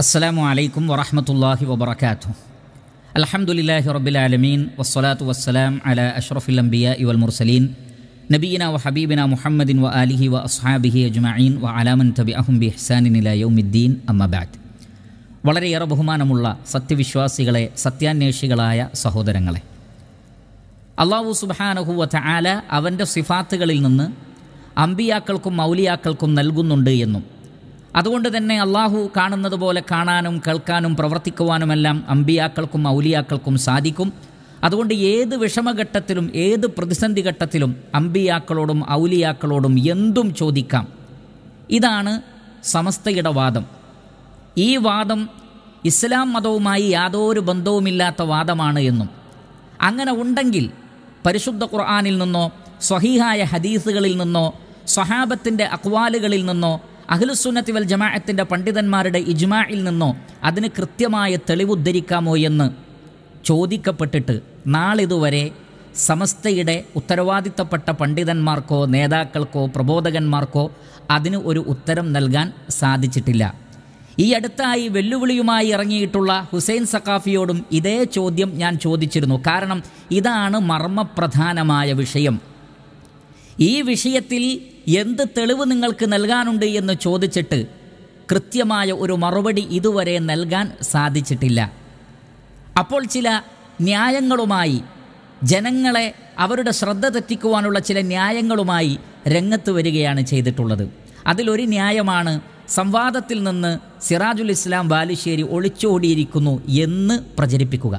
അസ്സലാമു അലൈക്കും വറഹമത്തല്ലാഹി വബർക്കാത്തു അലഹമുല്ലാഹി റബ്ബിലാലമീൻ വസ്സലാത്തു വസ്സലാം അല അഷ്റഫുൽ അംബിയ ഇവൽ മുർസലീൻ നബീന വ ഹബീബിന മുഹമ്മദിൻ വ അലിഹി വ അസ്ഹാബിഹി അജ്മഈൻ വ അലാമൻ തബി അഹും ബി ഹസാനിനില യൗമിദ്ദീൻ അമ്മബാദ് വളരെയേറെ ബഹുമാനമുള്ള സത്യവിശ്വാസികളെ സത്യാന്വേഷികളായ സഹോദരങ്ങളെ അള്ളാഹു വ ആല അവൻ്റെ സിഫാത്തുകളിൽ നിന്ന് അമ്പിയാക്കൾക്കും മൗലിയാക്കൾക്കും നൽകുന്നുണ്ട് എന്നും അതുകൊണ്ട് തന്നെ അള്ളാഹു കാണുന്നത് പോലെ കാണാനും കേൾക്കാനും പ്രവർത്തിക്കുവാനുമെല്ലാം അമ്പിയാക്കൾക്കും ഔലിയാക്കൾക്കും സാധിക്കും അതുകൊണ്ട് ഏത് വിഷമഘട്ടത്തിലും ഏത് പ്രതിസന്ധി ഘട്ടത്തിലും അമ്പിയാക്കളോടും ഔലിയാക്കളോടും എന്തും ചോദിക്കാം ഇതാണ് സമസ്തയുടെ വാദം ഈ വാദം ഇസ്ലാം മതവുമായി യാതൊരു ബന്ധവുമില്ലാത്ത വാദമാണ് എന്നും അങ്ങനെ ഉണ്ടെങ്കിൽ പരിശുദ്ധ ഖുർആാനിൽ നിന്നോ സ്വഹീഹായ ഹദീസുകളിൽ നിന്നോ സ്വഹാബത്തിൻ്റെ അക്വാലുകളിൽ നിന്നോ അഖിലുസുന്നത്തി വൽ ജമാഅത്തിൻ്റെ പണ്ഡിതന്മാരുടെ ഇജ്മാഇൽ നിന്നോ അതിന് കൃത്യമായ തെളിവുദ്ധരിക്കാമോ എന്ന് ചോദിക്കപ്പെട്ടിട്ട് നാളിതുവരെ സമസ്തയുടെ ഉത്തരവാദിത്തപ്പെട്ട പണ്ഡിതന്മാർക്കോ നേതാക്കൾക്കോ പ്രബോധകന്മാർക്കോ അതിന് ഒരു ഉത്തരം നൽകാൻ സാധിച്ചിട്ടില്ല ഈ അടുത്തായി വെല്ലുവിളിയുമായി ഇറങ്ങിയിട്ടുള്ള ഹുസൈൻ സഖാഫിയോടും ഇതേ ചോദ്യം ഞാൻ ചോദിച്ചിരുന്നു കാരണം ഇതാണ് മർമ്മപ്രധാനമായ വിഷയം ഈ വിഷയത്തിൽ എന്ത് തെളിവ് നിങ്ങൾക്ക് നൽകാനുണ്ട് എന്ന് ചോദിച്ചിട്ട് കൃത്യമായ ഒരു മറുപടി ഇതുവരെ നൽകാൻ സാധിച്ചിട്ടില്ല അപ്പോൾ ചില ന്യായങ്ങളുമായി ജനങ്ങളെ അവരുടെ ശ്രദ്ധ തെറ്റിക്കുവാനുള്ള ചില ന്യായങ്ങളുമായി രംഗത്ത് വരികയാണ് ചെയ്തിട്ടുള്ളത് അതിലൊരു ന്യായമാണ് സംവാദത്തിൽ നിന്ന് സിറാജുൽ ഇസ്ലാം ബാലുശ്ശേരി ഒളിച്ചോടിയിരിക്കുന്നു എന്ന് പ്രചരിപ്പിക്കുക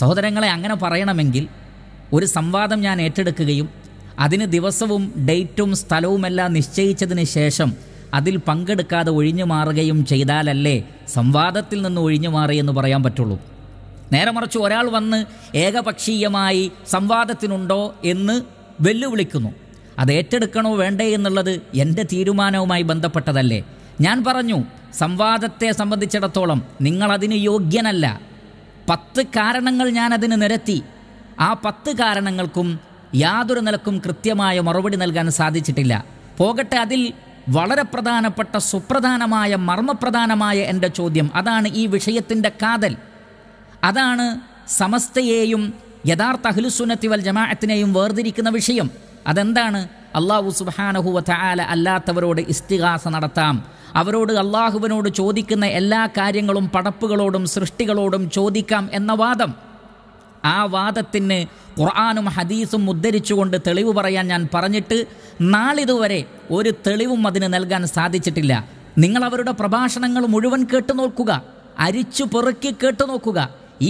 സഹോദരങ്ങളെ അങ്ങനെ പറയണമെങ്കിൽ ഒരു സംവാദം ഞാൻ ഏറ്റെടുക്കുകയും അതിന് ദിവസവും ഡേറ്റും സ്ഥലവുമെല്ലാം നിശ്ചയിച്ചതിന് ശേഷം അതിൽ പങ്കെടുക്കാതെ ഒഴിഞ്ഞു മാറുകയും ചെയ്താലല്ലേ സംവാദത്തിൽ നിന്ന് ഒഴിഞ്ഞു മാറിയെന്ന് എന്ന് പറയാൻ പറ്റുള്ളൂ നേരെ മറിച്ച് ഒരാൾ വന്ന് ഏകപക്ഷീയമായി സംവാദത്തിനുണ്ടോ എന്ന് വെല്ലുവിളിക്കുന്നു അത് ഏറ്റെടുക്കണോ വേണ്ടേ എന്നുള്ളത് എൻ്റെ തീരുമാനവുമായി ബന്ധപ്പെട്ടതല്ലേ ഞാൻ പറഞ്ഞു സംവാദത്തെ സംബന്ധിച്ചിടത്തോളം നിങ്ങളതിന് യോഗ്യനല്ല പത്ത് കാരണങ്ങൾ ഞാൻ നിരത്തി ആ പത്ത് കാരണങ്ങൾക്കും യാതൊരു നിലക്കും കൃത്യമായ മറുപടി നൽകാൻ സാധിച്ചിട്ടില്ല പോകട്ടെ അതിൽ വളരെ പ്രധാനപ്പെട്ട സുപ്രധാനമായ മർമ്മപ്രധാനമായ എൻ്റെ ചോദ്യം അതാണ് ഈ വിഷയത്തിൻ്റെ കാതൽ അതാണ് സമസ്തയെയും യഥാർത്ഥ അഹ്ലുസുന്നത്തി വൽ ജമാഅത്തിനെയും വേർതിരിക്കുന്ന വിഷയം അതെന്താണ് അള്ളാഹു സുബാനഹുവ താല അല്ലാത്തവരോട് ഇസ്തിഹാസ നടത്താം അവരോട് അള്ളാഹുവിനോട് ചോദിക്കുന്ന എല്ലാ കാര്യങ്ങളും പടപ്പുകളോടും സൃഷ്ടികളോടും ചോദിക്കാം എന്ന വാദം ആ വാദത്തിന് ഖുർആാനും ഹദീസും ഉദ്ധരിച്ചുകൊണ്ട് തെളിവ് പറയാൻ ഞാൻ പറഞ്ഞിട്ട് നാളിതുവരെ ഒരു തെളിവും അതിന് നൽകാൻ സാധിച്ചിട്ടില്ല നിങ്ങൾ അവരുടെ പ്രഭാഷണങ്ങൾ മുഴുവൻ കേട്ടു നോക്കുക അരിച്ചു പെറുക്കി കേട്ടു നോക്കുക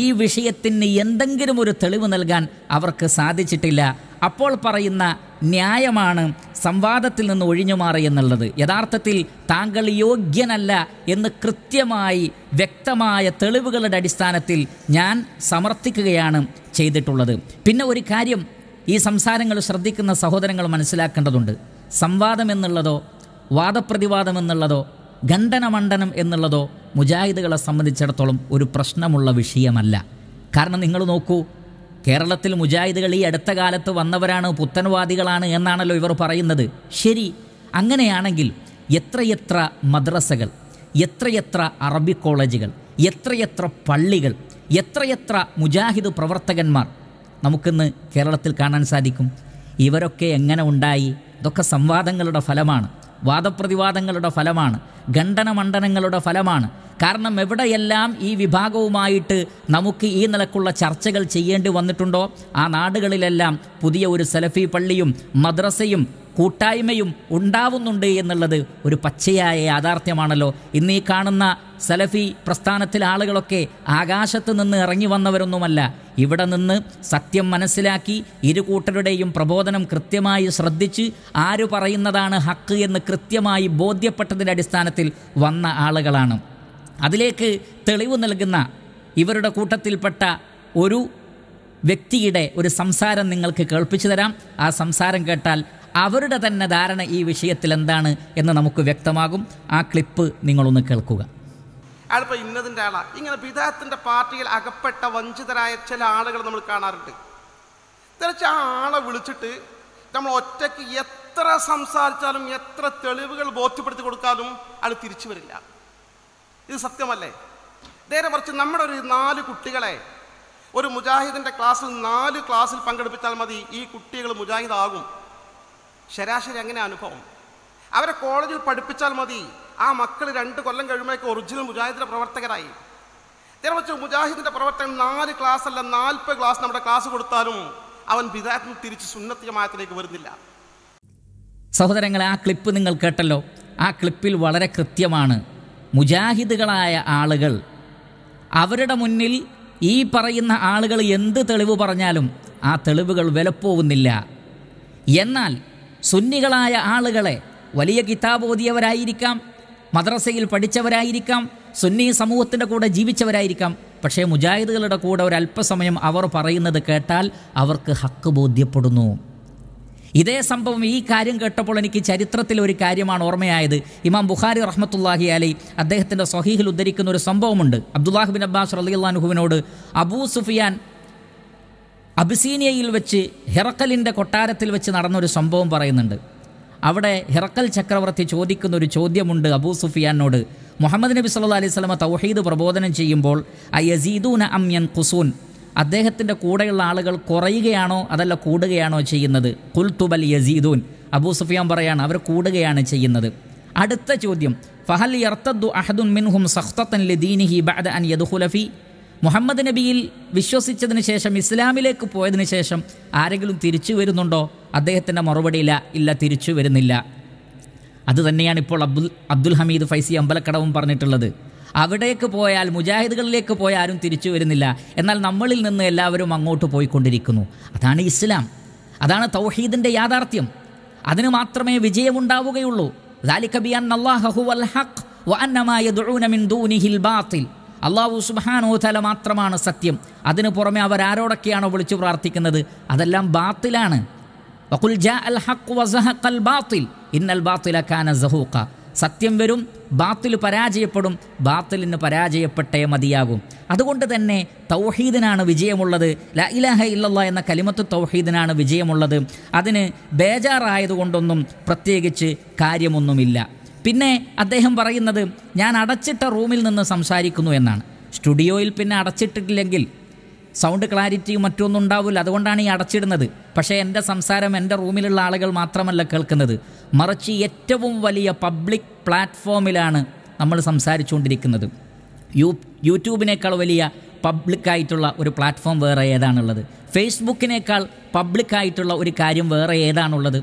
ഈ വിഷയത്തിന് എന്തെങ്കിലും ഒരു തെളിവ് നൽകാൻ അവർക്ക് സാധിച്ചിട്ടില്ല അപ്പോൾ പറയുന്ന ന്യായമാണ് സംവാദത്തിൽ നിന്ന് ഒഴിഞ്ഞു മാറി എന്നുള്ളത് യഥാർത്ഥത്തിൽ താങ്കൾ യോഗ്യനല്ല എന്ന് കൃത്യമായി വ്യക്തമായ തെളിവുകളുടെ അടിസ്ഥാനത്തിൽ ഞാൻ സമർത്ഥിക്കുകയാണ് ചെയ്തിട്ടുള്ളത് പിന്നെ ഒരു കാര്യം ഈ സംസാരങ്ങൾ ശ്രദ്ധിക്കുന്ന സഹോദരങ്ങൾ മനസ്സിലാക്കേണ്ടതുണ്ട് സംവാദം എന്നുള്ളതോ വാദപ്രതിവാദം എന്നുള്ളതോ ഖണ്ഡനമണ്ഡനം എന്നുള്ളതോ മുജാഹിദുകളെ സംബന്ധിച്ചിടത്തോളം ഒരു പ്രശ്നമുള്ള വിഷയമല്ല കാരണം നിങ്ങൾ നോക്കൂ കേരളത്തിൽ മുജാഹിദുകൾ ഈ അടുത്ത കാലത്ത് വന്നവരാണ് പുത്തൻവാദികളാണ് എന്നാണല്ലോ ഇവർ പറയുന്നത് ശരി അങ്ങനെയാണെങ്കിൽ എത്രയെത്ര മദ്രസകൾ എത്രയെത്ര അറബി കോളേജുകൾ എത്രയെത്ര പള്ളികൾ എത്രയെത്ര മുജാഹിദ് പ്രവർത്തകന്മാർ നമുക്കിന്ന് കേരളത്തിൽ കാണാൻ സാധിക്കും ഇവരൊക്കെ എങ്ങനെ ഉണ്ടായി ഇതൊക്കെ സംവാദങ്ങളുടെ ഫലമാണ് വാദപ്രതിവാദങ്ങളുടെ ഫലമാണ് മണ്ഡനങ്ങളുടെ ഫലമാണ് കാരണം എവിടെയെല്ലാം ഈ വിഭാഗവുമായിട്ട് നമുക്ക് ഈ നിലക്കുള്ള ചർച്ചകൾ ചെയ്യേണ്ടി വന്നിട്ടുണ്ടോ ആ നാടുകളിലെല്ലാം പുതിയ ഒരു സലഫി പള്ളിയും മദ്രസയും കൂട്ടായ്മയും ഉണ്ടാവുന്നുണ്ട് എന്നുള്ളത് ഒരു പച്ചയായ യാഥാർത്ഥ്യമാണല്ലോ ഇന്ന് ഈ കാണുന്ന സലഫി പ്രസ്ഥാനത്തിലെ ആളുകളൊക്കെ ആകാശത്ത് നിന്ന് ഇറങ്ങി വന്നവരൊന്നുമല്ല ഇവിടെ നിന്ന് സത്യം മനസ്സിലാക്കി ഇരു കൂട്ടരുടെയും പ്രബോധനം കൃത്യമായി ശ്രദ്ധിച്ച് ആര് പറയുന്നതാണ് ഹക്ക് എന്ന് കൃത്യമായി ബോധ്യപ്പെട്ടതിൻ്റെ അടിസ്ഥാനത്തിൽ വന്ന ആളുകളാണ് അതിലേക്ക് തെളിവ് നൽകുന്ന ഇവരുടെ കൂട്ടത്തിൽപ്പെട്ട ഒരു വ്യക്തിയുടെ ഒരു സംസാരം നിങ്ങൾക്ക് കേൾപ്പിച്ചു തരാം ആ സംസാരം കേട്ടാൽ അവരുടെ തന്നെ ധാരണ ഈ വിഷയത്തിൽ എന്താണ് എന്ന് നമുക്ക് വ്യക്തമാകും ആ ക്ലിപ്പ് നിങ്ങളൊന്ന് കേൾക്കുക അയാളിപ്പോൾ ഇന്നതിൻ്റെ ആളാണ് ഇങ്ങനെ പിതാത്തിൻ്റെ പാർട്ടിയിൽ അകപ്പെട്ട വഞ്ചിതരായ ചില ആളുകൾ നമ്മൾ കാണാറുണ്ട് തിരിച്ച് ആ ആളെ വിളിച്ചിട്ട് നമ്മൾ ഒറ്റയ്ക്ക് എത്ര സംസാരിച്ചാലും എത്ര തെളിവുകൾ ബോധ്യപ്പെടുത്തി കൊടുക്കാനും ആൾ തിരിച്ചു വരില്ല ഇത് സത്യമല്ലേ നേരെ മറിച്ച് നമ്മുടെ ഒരു നാല് കുട്ടികളെ ഒരു മുജാഹിദിൻ്റെ ക്ലാസ്സിൽ നാല് ക്ലാസ്സിൽ പങ്കെടുപ്പിച്ചാൽ മതി ഈ കുട്ടികൾ മുജാഹിദാകും ശരാശരി അങ്ങനെ അനുഭവം അവരെ കോളേജിൽ പഠിപ്പിച്ചാൽ മതി ആ മക്കൾ രണ്ട് കൊല്ലം കഴിയുമ്പോഴേക്ക് ഒറിജിനൽ മുജാഹിദിൻ്റെ പ്രവർത്തകരായി നേരെ മറിച്ച് മുജാഹിദിൻ്റെ പ്രവർത്തകൻ നാല് ക്ലാസ് അല്ല നാൽപ്പത് ക്ലാസ് നമ്മുടെ ക്ലാസ് കൊടുത്താലും അവൻ വിദായത്തിൽ തിരിച്ച് സുന്നത്തിയമായത്തിലേക്ക് വരുന്നില്ല സഹോദരങ്ങളെ ആ ക്ലിപ്പ് നിങ്ങൾ കേട്ടല്ലോ ആ ക്ലിപ്പിൽ വളരെ കൃത്യമാണ് മുജാഹിദുകളായ ആളുകൾ അവരുടെ മുന്നിൽ ഈ പറയുന്ന ആളുകൾ എന്ത് തെളിവ് പറഞ്ഞാലും ആ തെളിവുകൾ വിലപ്പോവുന്നില്ല എന്നാൽ സുന്നികളായ ആളുകളെ വലിയ കിതാബോധിയവരായിരിക്കാം മദ്രസയിൽ പഠിച്ചവരായിരിക്കാം സുന്നി സമൂഹത്തിൻ്റെ കൂടെ ജീവിച്ചവരായിരിക്കാം പക്ഷേ മുജാഹിദുകളുടെ കൂടെ ഒരല്പസമയം അവർ പറയുന്നത് കേട്ടാൽ അവർക്ക് ഹക്ക് ബോധ്യപ്പെടുന്നു ഇതേ സംഭവം ഈ കാര്യം കേട്ടപ്പോൾ എനിക്ക് ചരിത്രത്തിൽ ഒരു കാര്യമാണ് ഓർമ്മയായത് ഇമാം ബുഖാരി റഹ്മത്തുല്ലാഹി അലൈ അദ്ദേഹത്തിൻ്റെ സൊഹീഹിൽ ഉദ്ധരിക്കുന്ന ഒരു സംഭവമുണ്ട് അബ്ദുല്ലാഹ് ബിൻ അബ്ബാസ് അള്ളാഹുവിനോട് അബൂ സുഫിയാൻ അബിസീനിയയിൽ വെച്ച് ഹിറക്കലിൻ്റെ കൊട്ടാരത്തിൽ വെച്ച് നടന്ന ഒരു സംഭവം പറയുന്നുണ്ട് അവിടെ ഹിറക്കൽ ചക്രവർത്തി ചോദിക്കുന്ന ഒരു ചോദ്യമുണ്ട് അബൂ സുഫിയാനോട് മുഹമ്മദ് നബി സല്ലാ അലൈഹി സ്വലമ തൗഹീദ് പ്രബോധനം ചെയ്യുമ്പോൾ ഐ യസീദൂന അമ്യൻ ഖുസൂൻ അദ്ദേഹത്തിൻ്റെ കൂടെയുള്ള ആളുകൾ കുറയുകയാണോ അതല്ല കൂടുകയാണോ ചെയ്യുന്നത് കുൽത്തുബൽ യസീദൂൻ അബൂ സുഫിയാൻ പറയാണ് അവർ കൂടുകയാണ് ചെയ്യുന്നത് അടുത്ത ചോദ്യം ഫഹൽ യർത്തദ്ദു അഹദുൻ മിൻഹും സഖ്തത്തൻ ലിദീനിഹി ബഅദ അൻ യദ്ഖുലഫി മുഹമ്മദ് നബിയിൽ വിശ്വസിച്ചതിന് ശേഷം ഇസ്ലാമിലേക്ക് പോയതിനു ശേഷം ആരെങ്കിലും തിരിച്ചു വരുന്നുണ്ടോ അദ്ദേഹത്തിൻ്റെ മറുപടി ഇല്ല ഇല്ല തിരിച്ചു വരുന്നില്ല അതുതന്നെയാണ് ഇപ്പോൾ അബ്ദുൽ അബ്ദുൽ ഹമീദ് ഫൈസി അമ്പലക്കടവും പറഞ്ഞിട്ടുള്ളത് അവിടേക്ക് പോയാൽ മുജാഹിദുകളിലേക്ക് പോയാൽ ആരും തിരിച്ചു വരുന്നില്ല എന്നാൽ നമ്മളിൽ നിന്ന് എല്ലാവരും അങ്ങോട്ട് പോയിക്കൊണ്ടിരിക്കുന്നു അതാണ് ഇസ്ലാം അതാണ് തൗഹീദിൻ്റെ യാഥാർത്ഥ്യം അതിന് മാത്രമേ വിജയമുണ്ടാവുകയുള്ളൂ അള്ളാഹു തല മാത്രമാണ് സത്യം അതിനു പുറമെ ആരോടൊക്കെയാണോ വിളിച്ചു പ്രാർത്ഥിക്കുന്നത് അതെല്ലാം ബാത്തിലാണ് വഖുൽ ജാ അൽ ഹഖ് ഇന്നൽ കാന സത്യം വരും ബാത്തിൽ പരാജയപ്പെടും ബാത്തിലിന് പരാജയപ്പെട്ടേ മതിയാകും അതുകൊണ്ട് തന്നെ തൗഹീദിനാണ് വിജയമുള്ളത് ല ഇലാഹ ഇല്ലല്ല എന്ന കലിമത്ത് തൗഹീദിനാണ് വിജയമുള്ളത് അതിന് ബേജാറായതുകൊണ്ടൊന്നും പ്രത്യേകിച്ച് കാര്യമൊന്നുമില്ല പിന്നെ അദ്ദേഹം പറയുന്നത് ഞാൻ അടച്ചിട്ട റൂമിൽ നിന്ന് സംസാരിക്കുന്നു എന്നാണ് സ്റ്റുഡിയോയിൽ പിന്നെ അടച്ചിട്ടിട്ടില്ലെങ്കിൽ സൗണ്ട് ക്ലാരിറ്റിയും മറ്റൊന്നും ഉണ്ടാവില്ല അതുകൊണ്ടാണ് ഈ അടച്ചിടുന്നത് പക്ഷേ എൻ്റെ സംസാരം എൻ്റെ റൂമിലുള്ള ആളുകൾ മാത്രമല്ല കേൾക്കുന്നത് മറിച്ച് ഏറ്റവും വലിയ പബ്ലിക് പ്ലാറ്റ്ഫോമിലാണ് നമ്മൾ സംസാരിച്ചുകൊണ്ടിരിക്കുന്നത് യൂ യൂട്യൂബിനേക്കാൾ വലിയ പബ്ലിക്കായിട്ടുള്ള ഒരു പ്ലാറ്റ്ഫോം വേറെ ഏതാണുള്ളത് ഫേസ്ബുക്കിനേക്കാൾ പബ്ലിക്കായിട്ടുള്ള ഒരു കാര്യം വേറെ ഏതാണുള്ളത്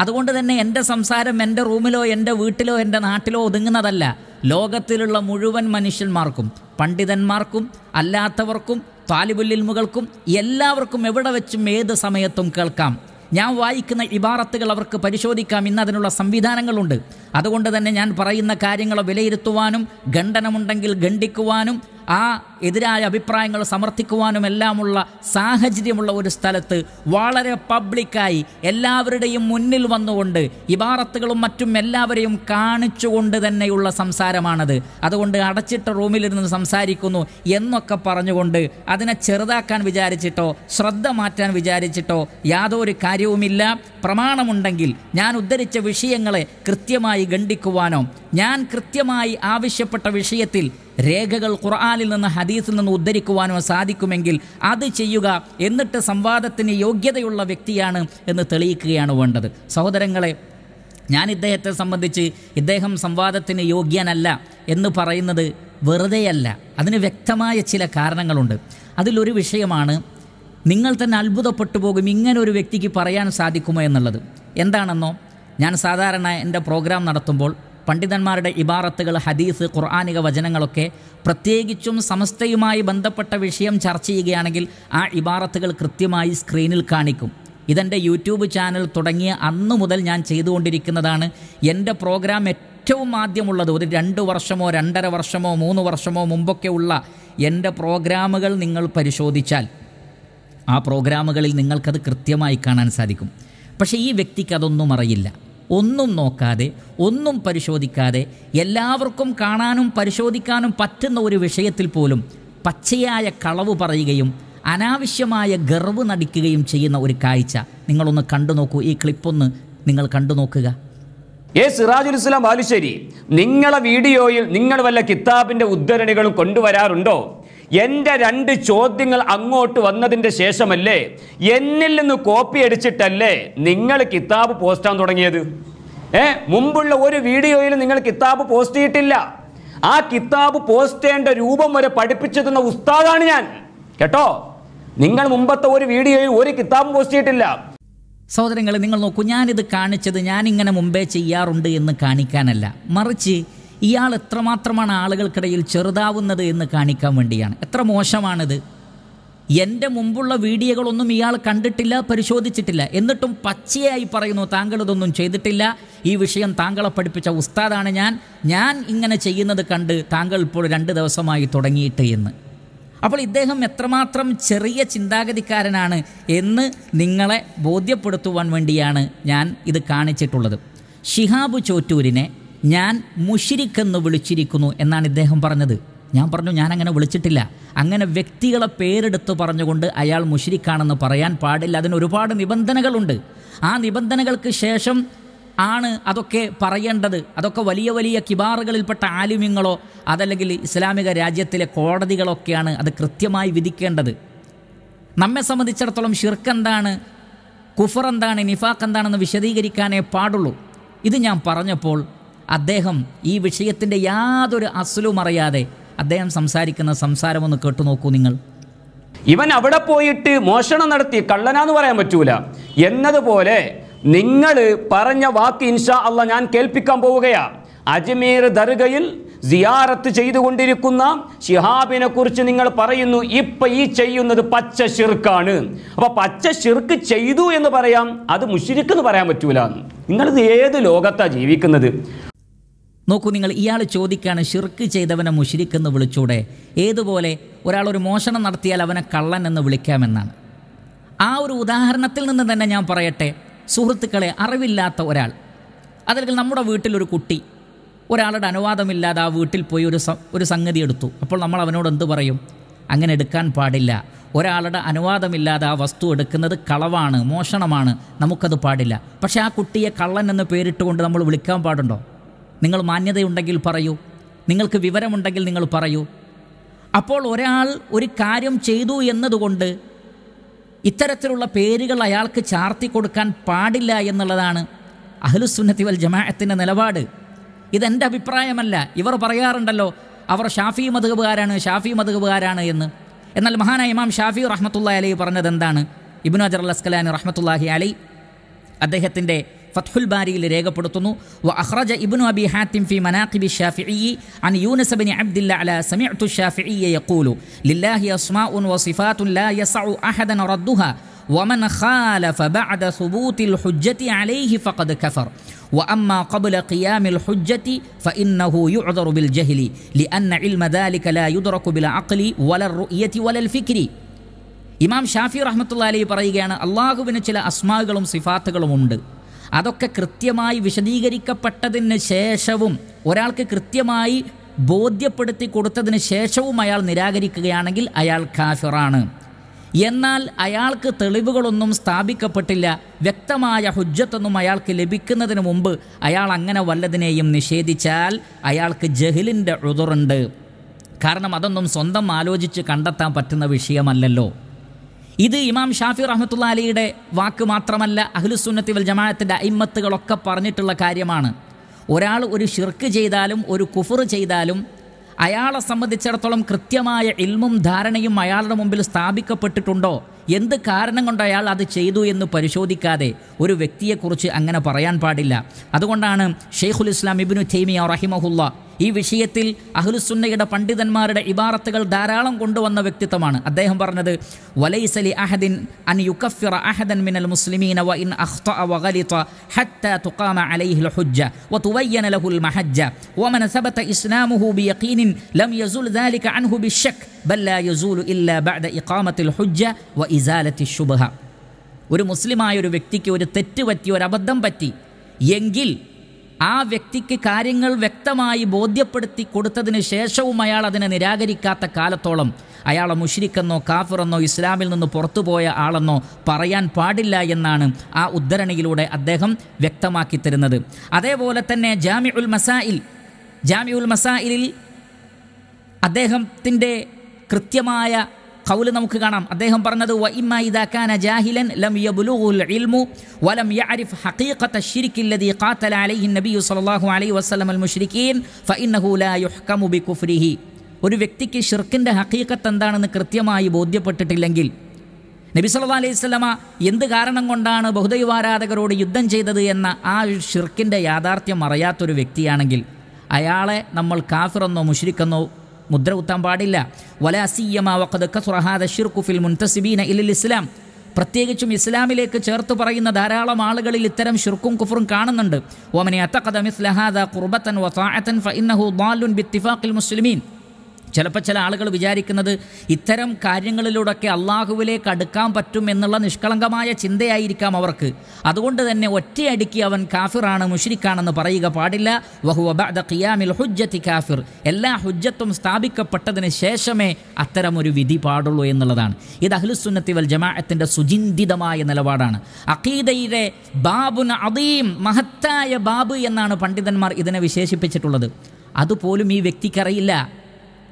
അതുകൊണ്ട് തന്നെ എൻ്റെ സംസാരം എൻ്റെ റൂമിലോ എൻ്റെ വീട്ടിലോ എൻ്റെ നാട്ടിലോ ഒതുങ്ങുന്നതല്ല ലോകത്തിലുള്ള മുഴുവൻ മനുഷ്യന്മാർക്കും പണ്ഡിതന്മാർക്കും അല്ലാത്തവർക്കും താലിബുല്ലിൽമുകൾക്കും എല്ലാവർക്കും എവിടെ വെച്ചും ഏത് സമയത്തും കേൾക്കാം ഞാൻ വായിക്കുന്ന ഇബാറത്തുകൾ അവർക്ക് പരിശോധിക്കാം ഇന്ന് അതിനുള്ള സംവിധാനങ്ങളുണ്ട് അതുകൊണ്ട് തന്നെ ഞാൻ പറയുന്ന കാര്യങ്ങളെ വിലയിരുത്തുവാനും ഖണ്ഡനമുണ്ടെങ്കിൽ ഖണ്ഡിക്കുവാനും ആ എതിരായ അഭിപ്രായങ്ങൾ സമർത്ഥിക്കുവാനും എല്ലാമുള്ള സാഹചര്യമുള്ള ഒരു സ്ഥലത്ത് വളരെ പബ്ലിക്കായി എല്ലാവരുടെയും മുന്നിൽ വന്നുകൊണ്ട് ഇബാറത്തുകളും മറ്റും എല്ലാവരെയും കാണിച്ചുകൊണ്ട് തന്നെയുള്ള സംസാരമാണത് അതുകൊണ്ട് അടച്ചിട്ട റൂമിലിരുന്ന് സംസാരിക്കുന്നു എന്നൊക്കെ പറഞ്ഞുകൊണ്ട് അതിനെ ചെറുതാക്കാൻ വിചാരിച്ചിട്ടോ ശ്രദ്ധ മാറ്റാൻ വിചാരിച്ചിട്ടോ യാതൊരു കാര്യവുമില്ല പ്രമാണമുണ്ടെങ്കിൽ ഞാൻ ഉദ്ധരിച്ച വിഷയങ്ങളെ കൃത്യമായി ഖണ്ഡിക്കുവാനോ ഞാൻ കൃത്യമായി ആവശ്യപ്പെട്ട വിഷയത്തിൽ രേഖകൾ ഖുർആാനിൽ നിന്ന് ഹദീസിൽ നിന്ന് ഉദ്ധരിക്കുവാനോ സാധിക്കുമെങ്കിൽ അത് ചെയ്യുക എന്നിട്ട് സംവാദത്തിന് യോഗ്യതയുള്ള വ്യക്തിയാണ് എന്ന് തെളിയിക്കുകയാണ് വേണ്ടത് സഹോദരങ്ങളെ ഞാൻ ഇദ്ദേഹത്തെ സംബന്ധിച്ച് ഇദ്ദേഹം സംവാദത്തിന് യോഗ്യനല്ല എന്ന് പറയുന്നത് വെറുതെയല്ല അതിന് വ്യക്തമായ ചില കാരണങ്ങളുണ്ട് അതിലൊരു വിഷയമാണ് നിങ്ങൾ തന്നെ അത്ഭുതപ്പെട്ടു പോകും ഇങ്ങനെ ഒരു വ്യക്തിക്ക് പറയാൻ സാധിക്കുമോ എന്നുള്ളത് എന്താണെന്നോ ഞാൻ സാധാരണ എൻ്റെ പ്രോഗ്രാം നടത്തുമ്പോൾ പണ്ഡിതന്മാരുടെ ഇബാറത്തുകൾ ഹദീസ് ഖുർആാനിക വചനങ്ങളൊക്കെ പ്രത്യേകിച്ചും സമസ്തയുമായി ബന്ധപ്പെട്ട വിഷയം ചർച്ച ചെയ്യുകയാണെങ്കിൽ ആ ഇബാറത്തുകൾ കൃത്യമായി സ്ക്രീനിൽ കാണിക്കും ഇതെൻ്റെ യൂട്യൂബ് ചാനൽ തുടങ്ങിയ അന്നു മുതൽ ഞാൻ ചെയ്തുകൊണ്ടിരിക്കുന്നതാണ് എൻ്റെ പ്രോഗ്രാം ഏറ്റവും ആദ്യമുള്ളത് ഒരു രണ്ട് വർഷമോ രണ്ടര വർഷമോ മൂന്ന് വർഷമോ മുമ്പൊക്കെ ഉള്ള എൻ്റെ പ്രോഗ്രാമുകൾ നിങ്ങൾ പരിശോധിച്ചാൽ ആ പ്രോഗ്രാമുകളിൽ നിങ്ങൾക്കത് കൃത്യമായി കാണാൻ സാധിക്കും പക്ഷേ ഈ വ്യക്തിക്ക് അതൊന്നും അറിയില്ല ഒന്നും നോക്കാതെ ഒന്നും പരിശോധിക്കാതെ എല്ലാവർക്കും കാണാനും പരിശോധിക്കാനും പറ്റുന്ന ഒരു വിഷയത്തിൽ പോലും പച്ചയായ കളവ് പറയുകയും അനാവശ്യമായ ഗർവ് നടിക്കുകയും ചെയ്യുന്ന ഒരു കാഴ്ച നിങ്ങളൊന്ന് കണ്ടു നോക്കൂ ഈ ക്ലിപ്പൊന്ന് നിങ്ങൾ കണ്ടു നോക്കുക ഏ സിറാജുൽ ഇസ്ലാം ബാലുശ്ശേരി നിങ്ങളെ വീഡിയോയിൽ നിങ്ങൾ വല്ല കിതാബിന്റെ ഉദ്ധരണികളും കൊണ്ടുവരാറുണ്ടോ എൻ്റെ രണ്ട് ചോദ്യങ്ങൾ അങ്ങോട്ട് വന്നതിൻ്റെ ശേഷമല്ലേ എന്നിൽ നിന്ന് കോപ്പി അടിച്ചിട്ടല്ലേ നിങ്ങൾ കിതാബ് പോസ്റ്റാൻ തുടങ്ങിയത് ഏ മുമ്പുള്ള ഒരു വീഡിയോയിൽ നിങ്ങൾ കിതാബ് പോസ്റ്റ് ചെയ്തിട്ടില്ല ആ കിതാബ് പോസ്റ്റ് ചെയ്യേണ്ട രൂപം വരെ പഠിപ്പിച്ചു തന്ന ഉസ്താദാണ് ഞാൻ കേട്ടോ നിങ്ങൾ മുമ്പത്തെ ഒരു വീഡിയോയിൽ ഒരു കിതാബ് പോസ്റ്റ് ചെയ്തിട്ടില്ല സഹോദരങ്ങൾ നിങ്ങൾ നോക്കൂ ഞാനിത് കാണിച്ചത് ഞാനിങ്ങനെ മുമ്പേ ചെയ്യാറുണ്ട് എന്ന് കാണിക്കാനല്ല മറിച്ച് ഇയാൾ എത്രമാത്രമാണ് ആളുകൾക്കിടയിൽ ചെറുതാവുന്നത് എന്ന് കാണിക്കാൻ വേണ്ടിയാണ് എത്ര മോശമാണിത് എൻ്റെ മുമ്പുള്ള വീഡിയോകളൊന്നും ഇയാൾ കണ്ടിട്ടില്ല പരിശോധിച്ചിട്ടില്ല എന്നിട്ടും പച്ചയായി പറയുന്നു താങ്കൾ ഇതൊന്നും ചെയ്തിട്ടില്ല ഈ വിഷയം താങ്കളെ പഠിപ്പിച്ച ഉസ്താദാണ് ഞാൻ ഞാൻ ഇങ്ങനെ ചെയ്യുന്നത് കണ്ട് താങ്കൾ ഇപ്പോൾ രണ്ട് ദിവസമായി തുടങ്ങിയിട്ട് എന്ന് അപ്പോൾ ഇദ്ദേഹം എത്രമാത്രം ചെറിയ ചിന്താഗതിക്കാരനാണ് എന്ന് നിങ്ങളെ ബോധ്യപ്പെടുത്തുവാൻ വേണ്ടിയാണ് ഞാൻ ഇത് കാണിച്ചിട്ടുള്ളത് ഷിഹാബ് ചോറ്റൂരിനെ ഞാൻ മുഷിരിക്കെന്ന് വിളിച്ചിരിക്കുന്നു എന്നാണ് ഇദ്ദേഹം പറഞ്ഞത് ഞാൻ പറഞ്ഞു ഞാൻ അങ്ങനെ വിളിച്ചിട്ടില്ല അങ്ങനെ വ്യക്തികളെ പേരെടുത്ത് പറഞ്ഞുകൊണ്ട് അയാൾ മുഷിരിക്കാണെന്ന് പറയാൻ പാടില്ല അതിന് ഒരുപാട് നിബന്ധനകളുണ്ട് ആ നിബന്ധനകൾക്ക് ശേഷം ആണ് അതൊക്കെ പറയേണ്ടത് അതൊക്കെ വലിയ വലിയ കിബാറുകളിൽപ്പെട്ട ആലിമ്യങ്ങളോ അതല്ലെങ്കിൽ ഇസ്ലാമിക രാജ്യത്തിലെ കോടതികളൊക്കെയാണ് അത് കൃത്യമായി വിധിക്കേണ്ടത് നമ്മെ സംബന്ധിച്ചിടത്തോളം ഷിർക്കെന്താണ് കുഫർ എന്താണ് നിഫാഖ് എന്താണെന്ന് വിശദീകരിക്കാനേ പാടുള്ളൂ ഇത് ഞാൻ പറഞ്ഞപ്പോൾ അദ്ദേഹം ഈ വിഷയത്തിൻ്റെ യാതൊരു അസലും അറിയാതെ അദ്ദേഹം സംസാരിക്കുന്ന സംസാരമൊന്ന് കേട്ടുനോക്കൂ നിങ്ങൾ ഇവൻ അവിടെ പോയിട്ട് മോഷണം നടത്തി കള്ളനാന്ന് പറയാൻ പറ്റൂല എന്നതുപോലെ നിങ്ങൾ പറഞ്ഞ വാക്ക് ഇൻഷാ അല്ല ഞാൻ കേൾപ്പിക്കാൻ പോവുകയാ അജ്മീർ ദർഗയിൽ സിയാറത്ത് ചെയ്തുകൊണ്ടിരിക്കുന്ന ഷിഹാബിനെ കുറിച്ച് നിങ്ങൾ പറയുന്നു ഇപ്പൊ ഈ ചെയ്യുന്നത് പച്ച ഷിർക്കാണ് അപ്പൊ പച്ച ഷിർക്ക് ചെയ്തു എന്ന് പറയാം അത് മുഷിരിക്ക് എന്ന് പറയാൻ പറ്റൂല നിങ്ങളിത് ഏത് ലോകത്താണ് ജീവിക്കുന്നത് നോക്കൂ നിങ്ങൾ ഇയാൾ ചോദിക്കുകയാണ് ഷിർക്ക് ചെയ്തവനെ മുഷിരിക്ക് എന്ന് വിളിച്ചൂടെ ഏതുപോലെ ഒരാൾ ഒരു മോഷണം നടത്തിയാൽ അവനെ കള്ളൻ എന്ന് വിളിക്കാമെന്നാണ് ആ ഒരു ഉദാഹരണത്തിൽ നിന്ന് തന്നെ ഞാൻ പറയട്ടെ സുഹൃത്തുക്കളെ അറിവില്ലാത്ത ഒരാൾ അതല്ലെങ്കിൽ നമ്മുടെ വീട്ടിലൊരു കുട്ടി ഒരാളുടെ അനുവാദമില്ലാതെ ആ വീട്ടിൽ പോയി ഒരു ഒരു സംഗതി എടുത്തു അപ്പോൾ നമ്മൾ അവനോട് എന്ത് പറയും അങ്ങനെ എടുക്കാൻ പാടില്ല ഒരാളുടെ അനുവാദമില്ലാതെ ആ വസ്തു എടുക്കുന്നത് കളവാണ് മോഷണമാണ് നമുക്കത് പാടില്ല പക്ഷേ ആ കുട്ടിയെ കള്ളൻ എന്ന് പേരിട്ടുകൊണ്ട് നമ്മൾ വിളിക്കാൻ പാടുണ്ടോ നിങ്ങൾ മാന്യതയുണ്ടെങ്കിൽ പറയൂ നിങ്ങൾക്ക് വിവരമുണ്ടെങ്കിൽ നിങ്ങൾ പറയൂ അപ്പോൾ ഒരാൾ ഒരു കാര്യം ചെയ്തു എന്നതുകൊണ്ട് ഇത്തരത്തിലുള്ള പേരുകൾ അയാൾക്ക് ചാർത്തി കൊടുക്കാൻ പാടില്ല എന്നുള്ളതാണ് അഹ്ലുസുന്നത്തി വൽ ജമാഅത്തിൻ്റെ നിലപാട് ഇതെൻ്റെ അഭിപ്രായമല്ല ഇവർ പറയാറുണ്ടല്ലോ അവർ ഷാഫി മധുകുകാരാണ് ഷാഫി മധുകുകാരാണ് എന്ന് എന്നാൽ മഹാനായ ഇമാം ഷാഫി റഹ്മത്തുള്ള അലൈ പറഞ്ഞത് എന്താണ് ഇബ്നു അജർ അസ്കലാൻ റഹ്മത്തുല്ലാഹി അലൈ അദ്ദേഹത്തിൻ്റെ فتح الباري لريغا بدتنو وأخرج ابن أبي حاتم في مناقب الشافعي عن يونس بن عبد الله على سمعت الشافعي يقول لله أسماء وصفات لا يسع أحدا ردها ومن خالف بعد ثبوت الحجة عليه فقد كفر وأما قبل قيام الحجة فإنه يعذر بالجهل لأن علم ذلك لا يدرك بلا عقل ولا الرؤية ولا الفكر إمام شافعي رحمة الله عليه برأيه أن الله بن أسماء وصفات ومن അതൊക്കെ കൃത്യമായി വിശദീകരിക്കപ്പെട്ടതിന് ശേഷവും ഒരാൾക്ക് കൃത്യമായി ബോധ്യപ്പെടുത്തി കൊടുത്തതിന് ശേഷവും അയാൾ നിരാകരിക്കുകയാണെങ്കിൽ അയാൾ കാഫിറാണ് എന്നാൽ അയാൾക്ക് തെളിവുകളൊന്നും സ്ഥാപിക്കപ്പെട്ടില്ല വ്യക്തമായ ഹുജ്ജത്തൊന്നും അയാൾക്ക് ലഭിക്കുന്നതിന് മുമ്പ് അയാൾ അങ്ങനെ വല്ലതിനെയും നിഷേധിച്ചാൽ അയാൾക്ക് ജഹിലിൻ്റെ ഉതുറുണ്ട് കാരണം അതൊന്നും സ്വന്തം ആലോചിച്ച് കണ്ടെത്താൻ പറ്റുന്ന വിഷയമല്ലല്ലോ ഇത് ഇമാം ഷാഫി റഹ്മത്തുള്ള അലിയുടെ വാക്ക് മാത്രമല്ല അഹ്ലുസുന്നത്തി വൽ ജമാഅത്തിൻ്റെ അയിമത്തുകളൊക്കെ പറഞ്ഞിട്ടുള്ള കാര്യമാണ് ഒരാൾ ഒരു ഷിർക്ക് ചെയ്താലും ഒരു കുഫർ ചെയ്താലും അയാളെ സംബന്ധിച്ചിടത്തോളം കൃത്യമായ ഇൽമും ധാരണയും അയാളുടെ മുമ്പിൽ സ്ഥാപിക്കപ്പെട്ടിട്ടുണ്ടോ എന്ത് കാരണം കൊണ്ട് അയാൾ അത് ചെയ്തു എന്ന് പരിശോധിക്കാതെ ഒരു വ്യക്തിയെക്കുറിച്ച് അങ്ങനെ പറയാൻ പാടില്ല അതുകൊണ്ടാണ് ഷെയ്ഖുൽ ഇസ്ലാം ഇബിനു തൈമിയ റഹിമഹുല്ല ഈ വിഷയത്തിൽ അഹ്ലുസുന്നയുടെ പണ്ഡിതന്മാരുടെ ഇബാറത്തുകൾ ധാരാളം കൊണ്ടുവന്ന വ്യക്തിത്വമാണ് അദ്ദേഹം പറഞ്ഞത് വലൈസലി അഹദിൻ അൻ യുക്കഫിറ അഹദൻ മിനൽ മുസ്ലിമീന വ ഇൻ അഖ്ത ഗലിത ഹത്ത തുഖാമ അലൈഹിൽ ഹുജ്ജ വ തുവയ്യന ലഹുൽ മഹജ്ജ വ മൻ സബത ഇസ്ലാമുഹു ബി യഖീനിൻ ലം യസുൽ ബി ശക് ബൽ ലാ യസുൽ ഇല്ലാ ബഅദ ഇഖാമത്തിൽ ഹുജ്ജ വ ഇസാലത്തി ശുബഹ ഒരു മുസ്ലിമായ ഒരു വ്യക്തിക്ക് ഒരു തെറ്റ് പറ്റി ഒരു അബദ്ധം പറ്റി എങ്കിൽ ആ വ്യക്തിക്ക് കാര്യങ്ങൾ വ്യക്തമായി ബോധ്യപ്പെടുത്തി കൊടുത്തതിന് ശേഷവും അയാൾ അതിനെ നിരാകരിക്കാത്ത കാലത്തോളം അയാളെ മുഷിരിക്കെന്നോ കാഫിറെന്നോ ഇസ്ലാമിൽ നിന്ന് പുറത്തുപോയ ആളെന്നോ പറയാൻ പാടില്ല എന്നാണ് ആ ഉദ്ധരണിയിലൂടെ അദ്ദേഹം വ്യക്തമാക്കി തരുന്നത് അതേപോലെ തന്നെ ജാമി ഉൽ മസായിൽ ജാമി ഉൽ മസായിലിൽ അദ്ദേഹത്തിൻ്റെ കൃത്യമായ കൗല് നമുക്ക് കാണാം അദ്ദേഹം പറഞ്ഞത് വഇമ്മ കാന ജാഹിലൻ ലം യബ്ലുഗുൽ ഇൽമു വലം യഅരിഫ് ഹഖീഖത ശിർക്ക് الذي ഖാതല അലൈഹി നബിയു സല്ലല്ലാഹു അലൈഹി വസല്ലം അൽ മുശ്രിക്കീൻ ഫഇന്നഹു ലാ യുഹ്കമു ബികുഫ്രിഹി ഒരു വ്യക്തിക്ക് ഷിർക്കിൻ്റെ ഹക്കീക്കത്ത് എന്താണെന്ന് കൃത്യമായി ബോധ്യപ്പെട്ടിട്ടില്ലെങ്കിൽ നബി സല്ലാ അലൈഹി സ്വലമ എന്ത് കാരണം കൊണ്ടാണ് ബഹുദൈവാരാധകരോട് യുദ്ധം ചെയ്തത് എന്ന ആ ഷിർക്കിൻ്റെ യാഥാർത്ഥ്യം അറിയാത്തൊരു വ്യക്തിയാണെങ്കിൽ അയാളെ നമ്മൾ കാഫിറെന്നോ മുഷിരിക്കെന്നോ മുദ്ര കുത്താൻ പാടില്ല ഇസ്ലാം പ്രത്യേകിച്ചും ഇസ്ലാമിലേക്ക് ചേർത്ത് പറയുന്ന ധാരാളം ആളുകളിൽ ഇത്തരം ഷിർക്കും കുഫറും കാണുന്നുണ്ട് ഓമനെ അത്തഖദ മിസ്ലഹാദ ഖുർബതൻ വസാഅത്തൻ ഫഇന്നഹു ദാലുൻ ബിത്തിഫാഖിൽ മുസ്ലിമീൻ ചിലപ്പോൾ ചില ആളുകൾ വിചാരിക്കുന്നത് ഇത്തരം കാര്യങ്ങളിലൂടെയൊക്കെ അള്ളാഹുവിലേക്ക് അടുക്കാൻ പറ്റും എന്നുള്ള നിഷ്കളങ്കമായ ചിന്തയായിരിക്കാം അവർക്ക് അതുകൊണ്ട് തന്നെ ഒറ്റയടിക്ക് അവൻ കാഫിറാണ് മുഷിരിക്കാണെന്ന് പറയുക പാടില്ല ഖിയാമിൽ ഹുജ്ജത്തി കാഫിർ എല്ലാ ഹുജ്ജത്തും സ്ഥാപിക്കപ്പെട്ടതിന് ശേഷമേ അത്തരം ഒരു വിധി പാടുള്ളൂ എന്നുള്ളതാണ് ഇത് അഹ്ലുസുന്നത്തി വൽ ജമാഅത്തിൻ്റെ സുചിന്തിതമായ നിലപാടാണ് അഖീദയിലെ ബാബുൻ അദീം മഹത്തായ ബാബ് എന്നാണ് പണ്ഡിതന്മാർ ഇതിനെ വിശേഷിപ്പിച്ചിട്ടുള്ളത് അതുപോലും ഈ വ്യക്തിക്കറിയില്ല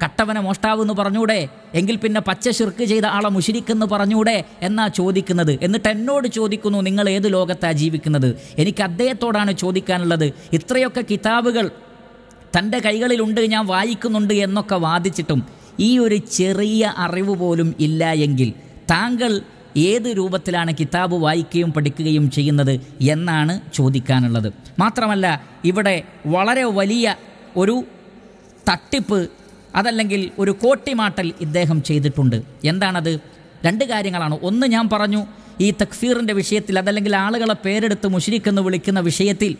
കട്ടവനെ എന്ന് പറഞ്ഞൂടെ എങ്കിൽ പിന്നെ പച്ച ഷിർക്ക് ചെയ്ത ആളെ മുഷിരിക്കെന്ന് പറഞ്ഞൂടെ എന്നാ ചോദിക്കുന്നത് എന്നിട്ട് എന്നോട് ചോദിക്കുന്നു നിങ്ങൾ ഏത് ലോകത്താണ് ജീവിക്കുന്നത് എനിക്ക് അദ്ദേഹത്തോടാണ് ചോദിക്കാനുള്ളത് ഇത്രയൊക്കെ കിതാബുകൾ തൻ്റെ കൈകളിലുണ്ട് ഞാൻ വായിക്കുന്നുണ്ട് എന്നൊക്കെ വാദിച്ചിട്ടും ഈ ഒരു ചെറിയ അറിവ് പോലും ഇല്ല എങ്കിൽ താങ്കൾ ഏത് രൂപത്തിലാണ് കിതാബ് വായിക്കുകയും പഠിക്കുകയും ചെയ്യുന്നത് എന്നാണ് ചോദിക്കാനുള്ളത് മാത്രമല്ല ഇവിടെ വളരെ വലിയ ഒരു തട്ടിപ്പ് അതല്ലെങ്കിൽ ഒരു കോട്ടിമാട്ടൽ ഇദ്ദേഹം ചെയ്തിട്ടുണ്ട് എന്താണത് രണ്ട് കാര്യങ്ങളാണ് ഒന്ന് ഞാൻ പറഞ്ഞു ഈ തക്ഫീറിൻ്റെ വിഷയത്തിൽ അതല്ലെങ്കിൽ ആളുകളെ പേരെടുത്ത് മുഷിരിക്കെന്ന് വിളിക്കുന്ന വിഷയത്തിൽ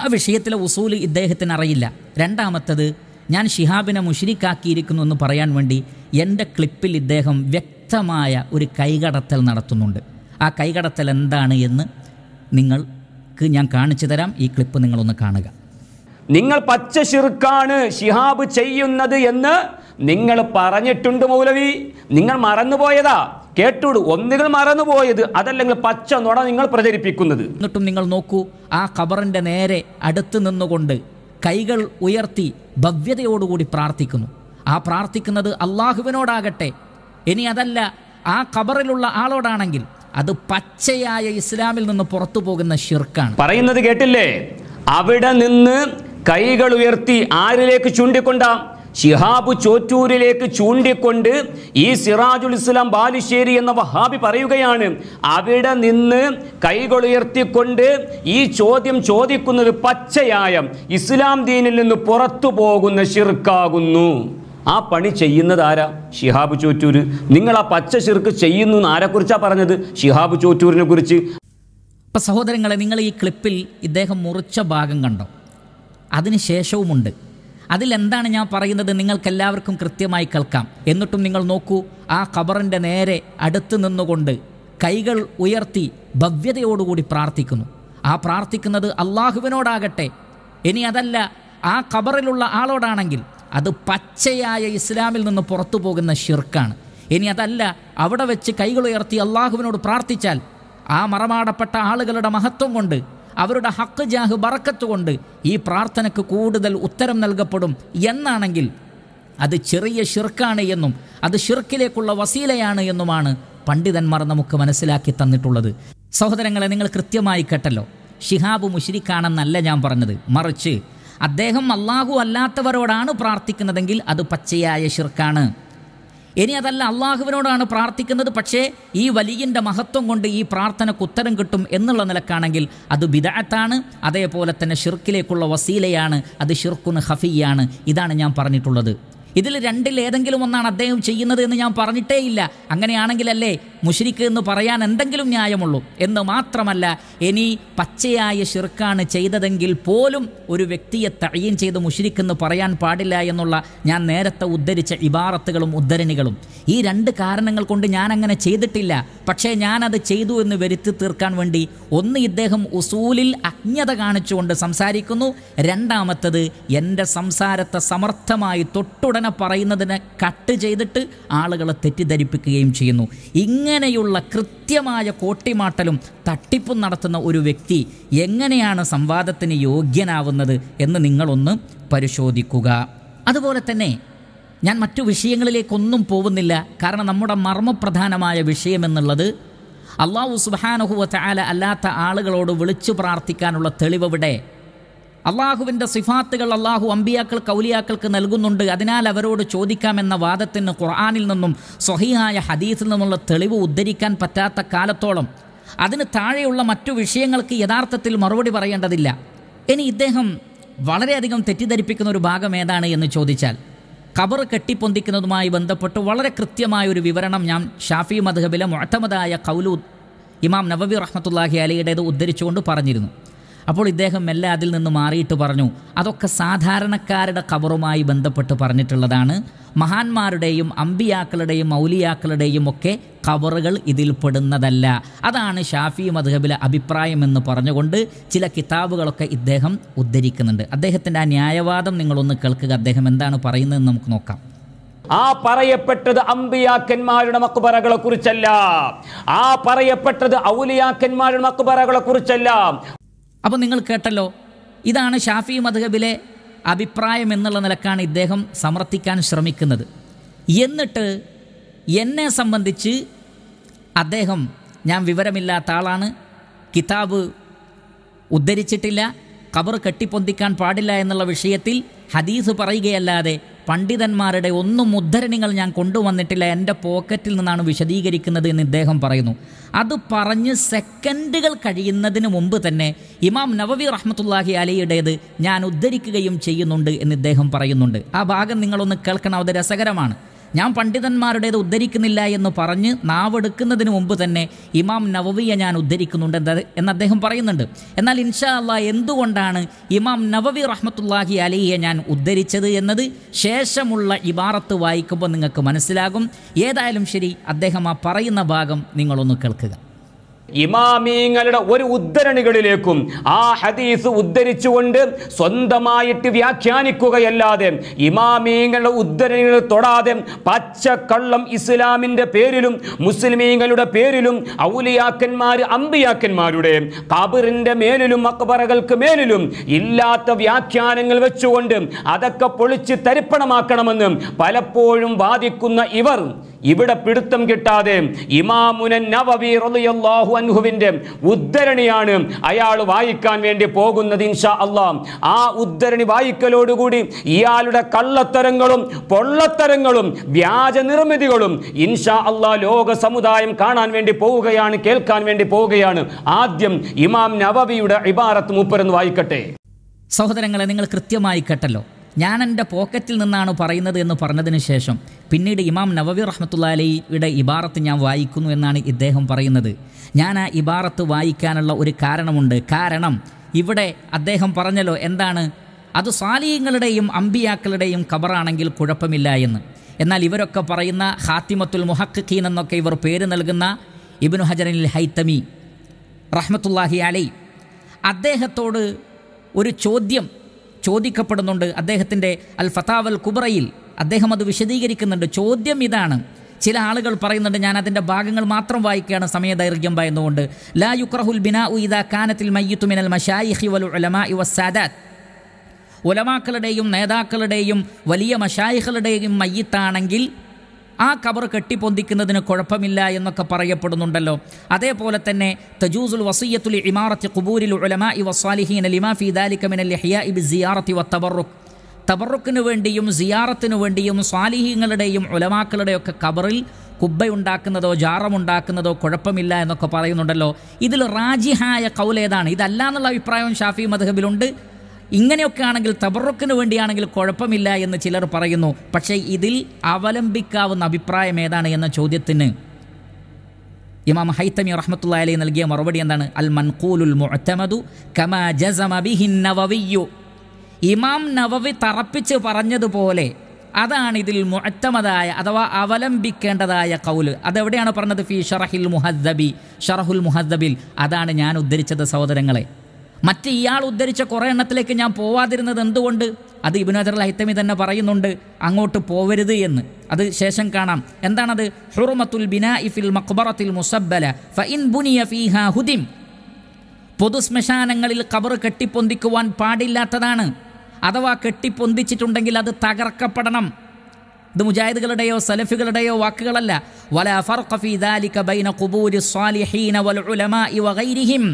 ആ വിഷയത്തിലെ ഉസൂല് ഇദ്ദേഹത്തിന് അറിയില്ല രണ്ടാമത്തത് ഞാൻ ഷിഹാബിനെ മുഷിരിക്കാക്കിയിരിക്കുന്നു എന്ന് പറയാൻ വേണ്ടി എൻ്റെ ക്ലിപ്പിൽ ഇദ്ദേഹം വ്യക്തമായ ഒരു കൈകടത്തൽ നടത്തുന്നുണ്ട് ആ കൈകടത്തൽ എന്താണ് എന്ന് നിങ്ങൾക്ക് ഞാൻ കാണിച്ചു തരാം ഈ ക്ലിപ്പ് നിങ്ങളൊന്ന് കാണുക നിങ്ങൾ പച്ച ഷിർക്കാണ് ഷിഹാബ് ചെയ്യുന്നത് എന്ന് നിങ്ങൾ പറഞ്ഞിട്ടുണ്ട് മൗലവി നിങ്ങൾ മറന്നുപോയതാ കേട്ടോളൂ ഒന്നുകൾ മറന്നുപോയത് അതല്ലെങ്കിൽ പച്ച നുണ നിങ്ങൾ പ്രചരിപ്പിക്കുന്നത് എന്നിട്ടും നിങ്ങൾ നോക്കൂ ആ ഖബറിന്റെ നേരെ അടുത്ത് നിന്നുകൊണ്ട് കൈകൾ ഉയർത്തി ഭവ്യതയോടുകൂടി പ്രാർത്ഥിക്കുന്നു ആ പ്രാർത്ഥിക്കുന്നത് അള്ളാഹുവിനോടാകട്ടെ ഇനി അതല്ല ആ ഖബറിലുള്ള ആളോടാണെങ്കിൽ അത് പച്ചയായ ഇസ്ലാമിൽ നിന്ന് പുറത്തു പോകുന്ന ഷിർക്കാണ് പറയുന്നത് കേട്ടില്ലേ അവിടെ നിന്ന് കൈകൾ ഉയർത്തി ആരിലേക്ക് ചൂണ്ടിക്കൊണ്ട ഷിഹാബ് ചോറ്റൂരിലേക്ക് ചൂണ്ടിക്കൊണ്ട് ഈ സിറാജുൽ ഇസ്ലാം ബാലുശ്ശേരി എന്ന വഹാബി പറയുകയാണ് അവിടെ നിന്ന് കൈകൾ ഉയർത്തിക്കൊണ്ട് ഈ ചോദ്യം ചോദിക്കുന്നത് പച്ചയായം ഇസ്ലാം ദീനിൽ നിന്ന് പുറത്തു പോകുന്ന ഷിർക്കാകുന്നു ആ പണി ചെയ്യുന്നത് ആരാ ഷിഹാബ് ചോറ്റൂര് നിങ്ങൾ ആ പച്ച ശിർക്ക് ചെയ്യുന്നു എന്ന് ആരെക്കുറിച്ചാണ് പറഞ്ഞത് ഷിഹാബ് ചോറ്റൂരിനെ കുറിച്ച് അപ്പം സഹോദരങ്ങളെ നിങ്ങൾ ഈ ക്ലിപ്പിൽ ഇദ്ദേഹം മുറിച്ച ഭാഗം കണ്ടോ അതിന് ശേഷവുമുണ്ട് അതിലെന്താണ് ഞാൻ പറയുന്നത് നിങ്ങൾക്കെല്ലാവർക്കും കൃത്യമായി കേൾക്കാം എന്നിട്ടും നിങ്ങൾ നോക്കൂ ആ ഖബറിൻ്റെ നേരെ അടുത്ത് നിന്നുകൊണ്ട് കൈകൾ ഉയർത്തി ഭവ്യതയോടുകൂടി പ്രാർത്ഥിക്കുന്നു ആ പ്രാർത്ഥിക്കുന്നത് അള്ളാഹുവിനോടാകട്ടെ ഇനി അതല്ല ആ ഖബറിലുള്ള ആളോടാണെങ്കിൽ അത് പച്ചയായ ഇസ്ലാമിൽ നിന്ന് പുറത്തു പോകുന്ന ഷിർക്കാണ് ഇനി അതല്ല അവിടെ വെച്ച് കൈകൾ ഉയർത്തി അള്ളാഹുവിനോട് പ്രാർത്ഥിച്ചാൽ ആ മറമാടപ്പെട്ട ആളുകളുടെ മഹത്വം കൊണ്ട് അവരുടെ ഹക്ക് ജാഹ് ബറക്കത്തുകൊണ്ട് ഈ പ്രാർത്ഥനയ്ക്ക് കൂടുതൽ ഉത്തരം നൽകപ്പെടും എന്നാണെങ്കിൽ അത് ചെറിയ ഷിർക്കാണ് എന്നും അത് ഷിർക്കിലേക്കുള്ള വസീലയാണ് എന്നുമാണ് പണ്ഡിതന്മാർ നമുക്ക് മനസ്സിലാക്കി തന്നിട്ടുള്ളത് സഹോദരങ്ങളെ നിങ്ങൾ കൃത്യമായി കേട്ടല്ലോ ഷിഹാബ് മുഷിരിക്കാണെന്നല്ല ഞാൻ പറഞ്ഞത് മറിച്ച് അദ്ദേഹം അള്ളാഹു അല്ലാത്തവരോടാണ് പ്രാർത്ഥിക്കുന്നതെങ്കിൽ അത് പച്ചയായ ഷിർക്കാണ് ഇനി അതല്ല അള്ളാഹുവിനോടാണ് പ്രാർത്ഥിക്കുന്നത് പക്ഷേ ഈ വലിയൻ്റെ മഹത്വം കൊണ്ട് ഈ പ്രാർത്ഥനക്ക് ഉത്തരം കിട്ടും എന്നുള്ള നിലക്കാണെങ്കിൽ അത് ബിദാത്താണ് അതേപോലെ തന്നെ ഷിർക്കിലേക്കുള്ള വസീലയാണ് അത് ഷിർക്കുന് ഹഫിയാണ് ഇതാണ് ഞാൻ പറഞ്ഞിട്ടുള്ളത് ഇതിൽ രണ്ടിൽ ഏതെങ്കിലും ഒന്നാണ് അദ്ദേഹം ചെയ്യുന്നത് എന്ന് ഞാൻ പറഞ്ഞിട്ടേ ഇല്ല അങ്ങനെയാണെങ്കിലല്ലേ മുഷരിക്ക് എന്ന് പറയാൻ എന്തെങ്കിലും ന്യായമുള്ളൂ എന്ന് മാത്രമല്ല ഇനി പച്ചയായ ഷിർക്കാണ് ചെയ്തതെങ്കിൽ പോലും ഒരു വ്യക്തിയെ തഴയും ചെയ്ത് മുഷരിക്ക് എന്ന് പറയാൻ പാടില്ല എന്നുള്ള ഞാൻ നേരത്തെ ഉദ്ധരിച്ച ഇബാറത്തുകളും ഉദ്ധരണികളും ഈ രണ്ട് കാരണങ്ങൾ കൊണ്ട് ഞാൻ അങ്ങനെ ചെയ്തിട്ടില്ല പക്ഷേ ഞാനത് ചെയ്തു എന്ന് വരുത്തി തീർക്കാൻ വേണ്ടി ഒന്ന് ഇദ്ദേഹം ഉസൂലിൽ അജ്ഞത കാണിച്ചുകൊണ്ട് സംസാരിക്കുന്നു രണ്ടാമത്തത് എൻ്റെ സംസാരത്തെ സമർത്ഥമായി തൊട്ടുടനെ പറയുന്നതിനെ കട്ട് ചെയ്തിട്ട് ആളുകളെ തെറ്റിദ്ധരിപ്പിക്കുകയും ചെയ്യുന്നു ഇങ്ങനെ ഇങ്ങനെയുള്ള കൃത്യമായ കോട്ടിമാട്ടലും തട്ടിപ്പും നടത്തുന്ന ഒരു വ്യക്തി എങ്ങനെയാണ് സംവാദത്തിന് യോഗ്യനാവുന്നത് എന്ന് നിങ്ങളൊന്ന് പരിശോധിക്കുക അതുപോലെ തന്നെ ഞാൻ മറ്റു വിഷയങ്ങളിലേക്കൊന്നും പോകുന്നില്ല കാരണം നമ്മുടെ മർമ്മപ്രധാനമായ വിഷയമെന്നുള്ളത് അള്ളാഹു സുബാനഹുവ ചാല അല്ലാത്ത ആളുകളോട് വിളിച്ചു പ്രാർത്ഥിക്കാനുള്ള തെളിവവിടെ അള്ളാഹുവിൻ്റെ സിഫാത്തുകൾ അള്ളാഹു അമ്പിയാക്കൾ കൗലിയാക്കൾക്ക് നൽകുന്നുണ്ട് അതിനാൽ അവരോട് ചോദിക്കാമെന്ന വാദത്തിന് ഖുർആാനിൽ നിന്നും സ്വഹിയായ ഹദീസിൽ നിന്നുള്ള തെളിവ് ഉദ്ധരിക്കാൻ പറ്റാത്ത കാലത്തോളം അതിന് താഴെയുള്ള മറ്റു വിഷയങ്ങൾക്ക് യഥാർത്ഥത്തിൽ മറുപടി പറയേണ്ടതില്ല ഇനി ഇദ്ദേഹം വളരെയധികം തെറ്റിദ്ധരിപ്പിക്കുന്ന ഒരു ഭാഗം ഏതാണ് എന്ന് ചോദിച്ചാൽ കബർ കെട്ടിപ്പൊന്തിക്കുന്നതുമായി ബന്ധപ്പെട്ട് വളരെ കൃത്യമായ ഒരു വിവരണം ഞാൻ ഷാഫി മദ്ഹബിലെ മൊട്ടമതായ കൗലു ഇമാം നവബി റഹ്മത്തുല്ലാഹി അലിയുടേത് ഉദ്ധരിച്ചുകൊണ്ട് പറഞ്ഞിരുന്നു അപ്പോൾ ഇദ്ദേഹം മെല്ലെ അതിൽ നിന്ന് മാറിയിട്ട് പറഞ്ഞു അതൊക്കെ സാധാരണക്കാരുടെ ഖബറുമായി ബന്ധപ്പെട്ട് പറഞ്ഞിട്ടുള്ളതാണ് മഹാന്മാരുടെയും അമ്പിയാക്കളുടെയും മൗലിയാക്കളുടെയും ഒക്കെ ഖബറുകൾ ഇതിൽപ്പെടുന്നതല്ല അതാണ് ഷാഫി മധുഹബിലെ അഭിപ്രായം എന്ന് പറഞ്ഞുകൊണ്ട് ചില കിതാബുകളൊക്കെ ഇദ്ദേഹം ഉദ്ധരിക്കുന്നുണ്ട് അദ്ദേഹത്തിൻ്റെ ആ ന്യായവാദം നിങ്ങളൊന്ന് കേൾക്കുക അദ്ദേഹം എന്താണ് പറയുന്നതെന്ന് നമുക്ക് നോക്കാം ആ പറയപ്പെട്ടത് അമ്പിയാക്കന്മാരുടെ മക്കുപറകളെ കുറിച്ചല്ല ആ പറയപ്പെട്ടത് ഔലിയാക്കന്മാരുടെ മക്കുപറകളെ കുറിച്ചല്ല അപ്പോൾ നിങ്ങൾ കേട്ടല്ലോ ഇതാണ് ഷാഫി മധുഹബിലെ അഭിപ്രായം എന്നുള്ള നിലക്കാണ് ഇദ്ദേഹം സമർത്ഥിക്കാൻ ശ്രമിക്കുന്നത് എന്നിട്ട് എന്നെ സംബന്ധിച്ച് അദ്ദേഹം ഞാൻ വിവരമില്ലാത്ത ആളാണ് കിതാബ് ഉദ്ധരിച്ചിട്ടില്ല കബർ കെട്ടിപ്പൊന്തിക്കാൻ പാടില്ല എന്നുള്ള വിഷയത്തിൽ ഹദീസ് പറയുകയല്ലാതെ പണ്ഡിതന്മാരുടെ ഒന്നും ഉദ്ധരണികൾ ഞാൻ കൊണ്ടുവന്നിട്ടില്ല എൻ്റെ പോക്കറ്റിൽ നിന്നാണ് വിശദീകരിക്കുന്നത് എന്ന് ഇദ്ദേഹം പറയുന്നു അത് പറഞ്ഞ് സെക്കൻഡുകൾ കഴിയുന്നതിന് മുമ്പ് തന്നെ ഇമാം നവവി റഹ്മത്തുല്ലാഹി അലിയുടേത് ഞാൻ ഉദ്ധരിക്കുകയും ചെയ്യുന്നുണ്ട് എന്ന് ഇദ്ദേഹം പറയുന്നുണ്ട് ആ ഭാഗം നിങ്ങളൊന്ന് കേൾക്കണം അത് രസകരമാണ് ഞാൻ പണ്ഡിതന്മാരുടേത് ഉദ്ധരിക്കുന്നില്ല എന്ന് പറഞ്ഞ് നാവെടുക്കുന്നതിന് മുമ്പ് തന്നെ ഇമാം നവവിയെ ഞാൻ ഉദ്ധരിക്കുന്നുണ്ട് എന്ന് അദ്ദേഹം പറയുന്നുണ്ട് എന്നാൽ ഇൻഷാ അല്ല എന്തുകൊണ്ടാണ് ഇമാം നവവി റഹ്മത്തുല്ലാഹി അലിയെ ഞാൻ ഉദ്ധരിച്ചത് എന്നത് ശേഷമുള്ള ഇബാറത്ത് വായിക്കുമ്പോൾ നിങ്ങൾക്ക് മനസ്സിലാകും ഏതായാലും ശരി അദ്ദേഹം ആ പറയുന്ന ഭാഗം നിങ്ങളൊന്ന് കേൾക്കുക ഇമാമീങ്ങളുടെ ഒരു ഉദ്ധരണികളിലേക്കും ആ ഹദീസ് ഉദ്ധരിച്ചുകൊണ്ട് സ്വന്തമായിട്ട് വ്യാഖ്യാനിക്കുകയല്ലാതെ ഇമാമീങ്ങളുടെ ഉദ്ധരണികൾ തൊടാതെ പച്ചക്കള്ളം ഇസ്ലാമിൻ്റെ പേരിലും മുസ്ലിമീങ്ങളുടെ പേരിലും ഔലിയാക്കന്മാർ അമ്പിയാക്കന്മാരുടെ കബറിൻ്റെ മേലിലും അക്ബറകൾക്ക് മേലിലും ഇല്ലാത്ത വ്യാഖ്യാനങ്ങൾ വെച്ചുകൊണ്ട് അതൊക്കെ പൊളിച്ച് തരിപ്പണമാക്കണമെന്ന് പലപ്പോഴും വാദിക്കുന്ന ഇവർ ഇവിടെ പിടുത്തം കിട്ടാതെ ഇമാമുനൻ റളിയല്ലാഹു ഉദ്ധരണിയാണ് അയാൾ വായിക്കാൻ വേണ്ടി പോകുന്നത് ഇൻഷാ അള്ളാം ആ ഉദ്ധരണി വായിക്കലോടുകൂടി ഇയാളുടെ കള്ളത്തരങ്ങളും പൊള്ളത്തരങ്ങളും വ്യാജ നിർമ്മിതികളും ഇൻഷാ അള്ളാ ലോക സമുദായം കാണാൻ വേണ്ടി പോവുകയാണ് കേൾക്കാൻ വേണ്ടി പോവുകയാണ് ആദ്യം ഇമാം നവവിയുടെ ഇബാറത്ത് മൂപ്പരെന്ന് വായിക്കട്ടെ സഹോദരങ്ങളെ നിങ്ങൾ കൃത്യമായി കേട്ടല്ലോ ഞാൻ എൻ്റെ പോക്കറ്റിൽ നിന്നാണ് പറയുന്നത് എന്ന് പറഞ്ഞതിന് ശേഷം പിന്നീട് ഇമാം നവവി റഹ്മത്തുള്ള ഇബാറത്ത് ഞാൻ വായിക്കുന്നു എന്നാണ് ഇദ്ദേഹം പറയുന്നത് ഞാൻ ആ ഇബാറത്ത് വായിക്കാനുള്ള ഒരു കാരണമുണ്ട് കാരണം ഇവിടെ അദ്ദേഹം പറഞ്ഞല്ലോ എന്താണ് അത് സാലിയങ്ങളുടെയും അമ്പിയാക്കളുടെയും കബറാണെങ്കിൽ കുഴപ്പമില്ല എന്ന് എന്നാൽ ഇവരൊക്കെ പറയുന്ന ഹാത്തിമത്തുൽ മുഹക്കീൻ എന്നൊക്കെ ഇവർ പേര് നൽകുന്ന ഇബിനു ഹജറനിൽ ഹൈത്തമി റഹ്മത്തുല്ലാഹി അലൈ അദ്ദേഹത്തോട് ഒരു ചോദ്യം ചോദിക്കപ്പെടുന്നുണ്ട് അദ്ദേഹത്തിൻ്റെ അൽ ഫതാവൽ കുബ്രയിൽ അദ്ദേഹം അത് വിശദീകരിക്കുന്നുണ്ട് ചോദ്യം ഇതാണ് ചില ആളുകൾ പറയുന്നുണ്ട് ഞാൻ അതിൻ്റെ ഭാഗങ്ങൾ മാത്രം വായിക്കുകയാണ് സമയദൈർഘ്യം പറയുന്നതുകൊണ്ട് ലാ യുക്രഹുൽ ബിനാ ഉദ കാനത്തിൽ മയ്യുത്തുമിനൽ മഷായിഹി വൽ ഉലമാ ഇവ സാദാത്ത് ഉലമാക്കളുടെയും നേതാക്കളുടെയും വലിയ മഷായിഹുകളുടെയും മയ്യത്താണെങ്കിൽ ആ കബർ കെട്ടിപ്പൊന്തിക്കുന്നതിന് കുഴപ്പമില്ല എന്നൊക്കെ പറയപ്പെടുന്നുണ്ടല്ലോ അതേപോലെ തന്നെ തജൂസുൽ വസയ്യത്തുൽ ഇമാറത്ത് കുബൂരിൽ ഉലമ ഇ വസാലിഹീൻ ലിമാ ഫി ദാലിക്കമിനൽ ഹിയ ഇബ് സിയാറത്തി വ തബറുഖ് തബറുക്കിനു വേണ്ടിയും സിയാറത്തിനു വേണ്ടിയും സ്വാലിഹീങ്ങളുടെയും ഉലമാക്കളുടെയൊക്കെ കബറിൽ കുബ്ബയുണ്ടാക്കുന്നതോ ജാറമുണ്ടാക്കുന്നതോ കുഴപ്പമില്ല എന്നൊക്കെ പറയുന്നുണ്ടല്ലോ ഇതിൽ റാജിഹായ കൗലേതാണ് ഇതല്ല എന്നുള്ള അഭിപ്രായവും ഷാഫി മധബിലുണ്ട് ഇങ്ങനെയൊക്കെ ആണെങ്കിൽ തബറുക്കിന് വേണ്ടിയാണെങ്കിൽ കുഴപ്പമില്ല എന്ന് ചിലർ പറയുന്നു പക്ഷേ ഇതിൽ അവലംബിക്കാവുന്ന അഭിപ്രായം ഏതാണ് എന്ന ചോദ്യത്തിന് ഇമാം ഹൈത്തമി റഹ്മത്തുള്ള അലി നൽകിയ മറുപടി എന്താണ് അൽ മൻകൂലുൽ മുഅത്തമദു കമാ നവവിയു ഇമാം നവവി തറപ്പിച്ച് പറഞ്ഞതുപോലെ അതാണ് ഇതിൽ മുഅത്തമതായ അഥവാ അവലംബിക്കേണ്ടതായ കൗല് അതെവിടെയാണ് പറഞ്ഞത് ഫി ഷറഹിൽ മുഹദ്ദബി ഷറഹുൽ മുഹദ്ദബിൽ അതാണ് ഞാൻ ഉദ്ധരിച്ചത് സഹോദരങ്ങളെ മറ്റ് ഇയാൾ ഉദ്ധരിച്ച കുറെ എണ്ണത്തിലേക്ക് ഞാൻ പോവാതിരുന്നത് എന്തുകൊണ്ട് അത് ഇബിനോജറൽ ഹൈത്തമി തന്നെ പറയുന്നുണ്ട് അങ്ങോട്ട് പോവരുത് എന്ന് അത് ശേഷം കാണാം എന്താണത് ഹുറുമത്തുൽ ബിനാ ഇഫിൽ മക്ബറത്തിൽ മുസബ്ബല ഫഇൻ ബുനിയ ഫീഹ ഹുദിം പൊതു ശ്മശാനങ്ങളിൽ കബർ കെട്ടിപ്പൊന്തിക്കുവാൻ പാടില്ലാത്തതാണ് അഥവാ കെട്ടിപ്പൊന്തിച്ചിട്ടുണ്ടെങ്കിൽ അത് തകർക്കപ്പെടണം ഇത് മുജാഹിദുകളുടെയോ സലഫുകളുടെയോ വാക്കുകളല്ല വല ഫർഖഫി ദാലിക ബൈന ഖുബൂരി സ്വാലിഹീന വൽ ഉലമാഇ വഗൈരിഹിം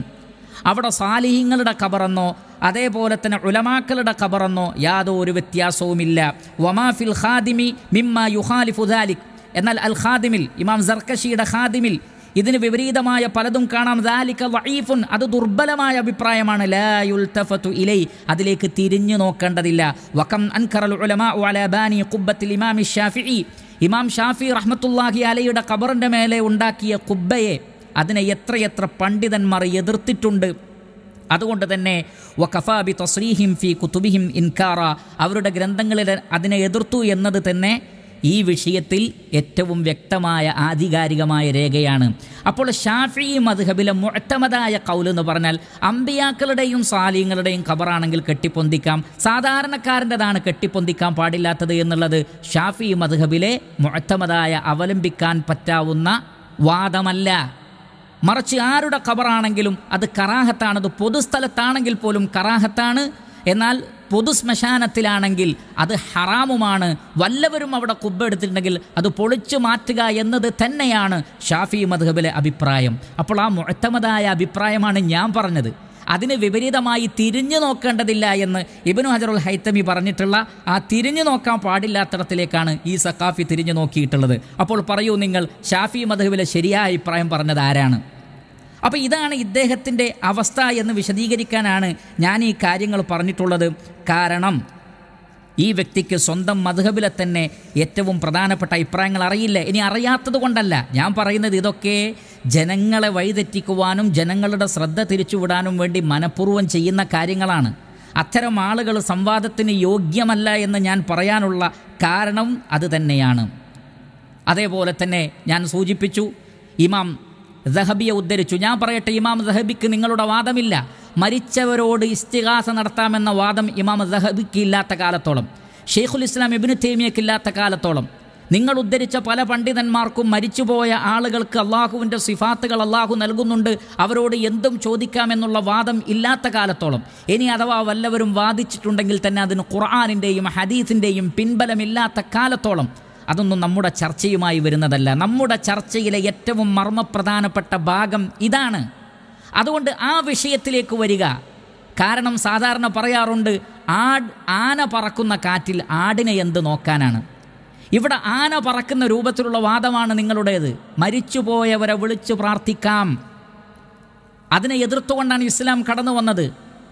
അവിടെ സാലിഹീങ്ങളുടെ കബറെന്നോ അതേപോലെ തന്നെ ഉലമാക്കളുടെ കബറെന്നോ യാതൊരു വ്യത്യാസവുമില്ല വമാഫിൽ ഖാദിമി മിമ്മ യുഹാലി ദാലിക് എന്നാൽ അൽ ഖാദിമിൽ ഇമാം സർക്കഷിയുടെ ഖാദിമിൽ ഇതിന് വിപരീതമായ പലതും കാണാം ദാലിക്ക വൈഫുൻ അത് ദുർബലമായ അഭിപ്രായമാണ് ലായുൽത്തഫത്തു ഇലൈ അതിലേക്ക് തിരിഞ്ഞു നോക്കേണ്ടതില്ല വക്കം അൻഖറൽ ഉലമാ അലബാനി കുബ്ബത്തിൽ ഇമാമി ഷാഫി ഇമാം ഷാഫി റഹ്മത്തുല്ലാഹി അലയുടെ കബറിൻ്റെ മേലെ ഉണ്ടാക്കിയ കുബ്ബയെ അതിനെ എത്രയെത്ര പണ്ഡിതന്മാർ എതിർത്തിട്ടുണ്ട് അതുകൊണ്ട് തന്നെ വഖഫാബി തസ്രീഹിം ഫി കുത്തുബിഹിം ഇൻകാറ അവരുടെ ഗ്രന്ഥങ്ങളിൽ അതിനെ എതിർത്തു എന്നത് തന്നെ ഈ വിഷയത്തിൽ ഏറ്റവും വ്യക്തമായ ആധികാരികമായ രേഖയാണ് അപ്പോൾ ഷാഫി മധുഹബിലെ മുഴത്തമതായ കൗൽ എന്ന് പറഞ്ഞാൽ അമ്പിയാക്കളുടെയും സാലിയങ്ങളുടെയും ഖബറാണെങ്കിൽ കെട്ടിപ്പൊന്തിക്കാം സാധാരണക്കാരൻ്റെതാണ് കെട്ടിപ്പൊന്തിക്കാൻ പാടില്ലാത്തത് എന്നുള്ളത് ഷാഫി മധുഹബിലെ മുഴത്തമതായ അവലംബിക്കാൻ പറ്റാവുന്ന വാദമല്ല മറിച്ച് ആരുടെ ഖബറാണെങ്കിലും അത് കറാഹത്താണ് അത് പൊതുസ്ഥലത്താണെങ്കിൽ പോലും കറാഹത്താണ് എന്നാൽ പൊതു ശ്മശാനത്തിലാണെങ്കിൽ അത് ഹറാമുമാണ് വല്ലവരും അവിടെ കുബ്ബ എടുത്തിട്ടുണ്ടെങ്കിൽ അത് പൊളിച്ചു മാറ്റുക എന്നത് തന്നെയാണ് ഷാഫി മധുബിലെ അഭിപ്രായം അപ്പോൾ ആ മുഴത്തമതായ അഭിപ്രായമാണ് ഞാൻ പറഞ്ഞത് അതിന് വിപരീതമായി തിരിഞ്ഞു നോക്കേണ്ടതില്ല എന്ന് ഇബനു ഹജറുൽ ഹൈത്തമി പറഞ്ഞിട്ടുള്ള ആ തിരിഞ്ഞു നോക്കാൻ പാടില്ലാത്തടത്തിലേക്കാണ് ഈ സക്കാഫി തിരിഞ്ഞു നോക്കിയിട്ടുള്ളത് അപ്പോൾ പറയൂ നിങ്ങൾ ഷാഫി മധുവിലെ ശരിയായ അഭിപ്രായം പറഞ്ഞത് ആരാണ് അപ്പോൾ ഇതാണ് ഇദ്ദേഹത്തിൻ്റെ അവസ്ഥ എന്ന് വിശദീകരിക്കാനാണ് ഞാൻ ഈ കാര്യങ്ങൾ പറഞ്ഞിട്ടുള്ളത് കാരണം ഈ വ്യക്തിക്ക് സ്വന്തം മധുഹബിലെ തന്നെ ഏറ്റവും പ്രധാനപ്പെട്ട അഭിപ്രായങ്ങൾ അറിയില്ല ഇനി അറിയാത്തത് കൊണ്ടല്ല ഞാൻ പറയുന്നത് ഇതൊക്കെ ജനങ്ങളെ വഴിതെറ്റിക്കുവാനും ജനങ്ങളുടെ ശ്രദ്ധ തിരിച്ചുവിടാനും വേണ്ടി മനഃപൂർവ്വം ചെയ്യുന്ന കാര്യങ്ങളാണ് അത്തരം ആളുകൾ സംവാദത്തിന് യോഗ്യമല്ല എന്ന് ഞാൻ പറയാനുള്ള കാരണം അത് തന്നെയാണ് അതേപോലെ തന്നെ ഞാൻ സൂചിപ്പിച്ചു ഇമാം സഹബിയെ ഉദ്ധരിച്ചു ഞാൻ പറയട്ടെ ഇമാം സഹബിക്ക് നിങ്ങളുടെ വാദമില്ല മരിച്ചവരോട് ഇസ്തിഹാസ നടത്താമെന്ന വാദം ഇമാം സഹബിക്ക് ഇല്ലാത്ത കാലത്തോളം ഷെയ്ഖുൽ ഇസ്ലാം ഇബിനു തേമിയക്ക് ഇല്ലാത്ത കാലത്തോളം നിങ്ങൾ ഉദ്ധരിച്ച പല പണ്ഡിതന്മാർക്കും മരിച്ചുപോയ ആളുകൾക്ക് അള്ളാഹുവിൻ്റെ സിഫാത്തുകൾ അള്ളാഹു നൽകുന്നുണ്ട് അവരോട് എന്തും ചോദിക്കാമെന്നുള്ള വാദം ഇല്ലാത്ത കാലത്തോളം ഇനി അഥവാ വല്ലവരും വാദിച്ചിട്ടുണ്ടെങ്കിൽ തന്നെ അതിന് ഖുർആാനിൻ്റെയും ഹദീസിൻ്റെയും പിൻബലമില്ലാത്ത കാലത്തോളം അതൊന്നും നമ്മുടെ ചർച്ചയുമായി വരുന്നതല്ല നമ്മുടെ ചർച്ചയിലെ ഏറ്റവും മർമ്മപ്രധാനപ്പെട്ട ഭാഗം ഇതാണ് അതുകൊണ്ട് ആ വിഷയത്തിലേക്ക് വരിക കാരണം സാധാരണ പറയാറുണ്ട് ആട് ആന പറക്കുന്ന കാറ്റിൽ ആടിനെ എന്ത് നോക്കാനാണ് ഇവിടെ ആന പറക്കുന്ന രൂപത്തിലുള്ള വാദമാണ് നിങ്ങളുടേത് മരിച്ചുപോയവരെ വിളിച്ചു പ്രാർത്ഥിക്കാം അതിനെ എതിർത്തുകൊണ്ടാണ് ഇസ്ലാം കടന്നു വന്നത്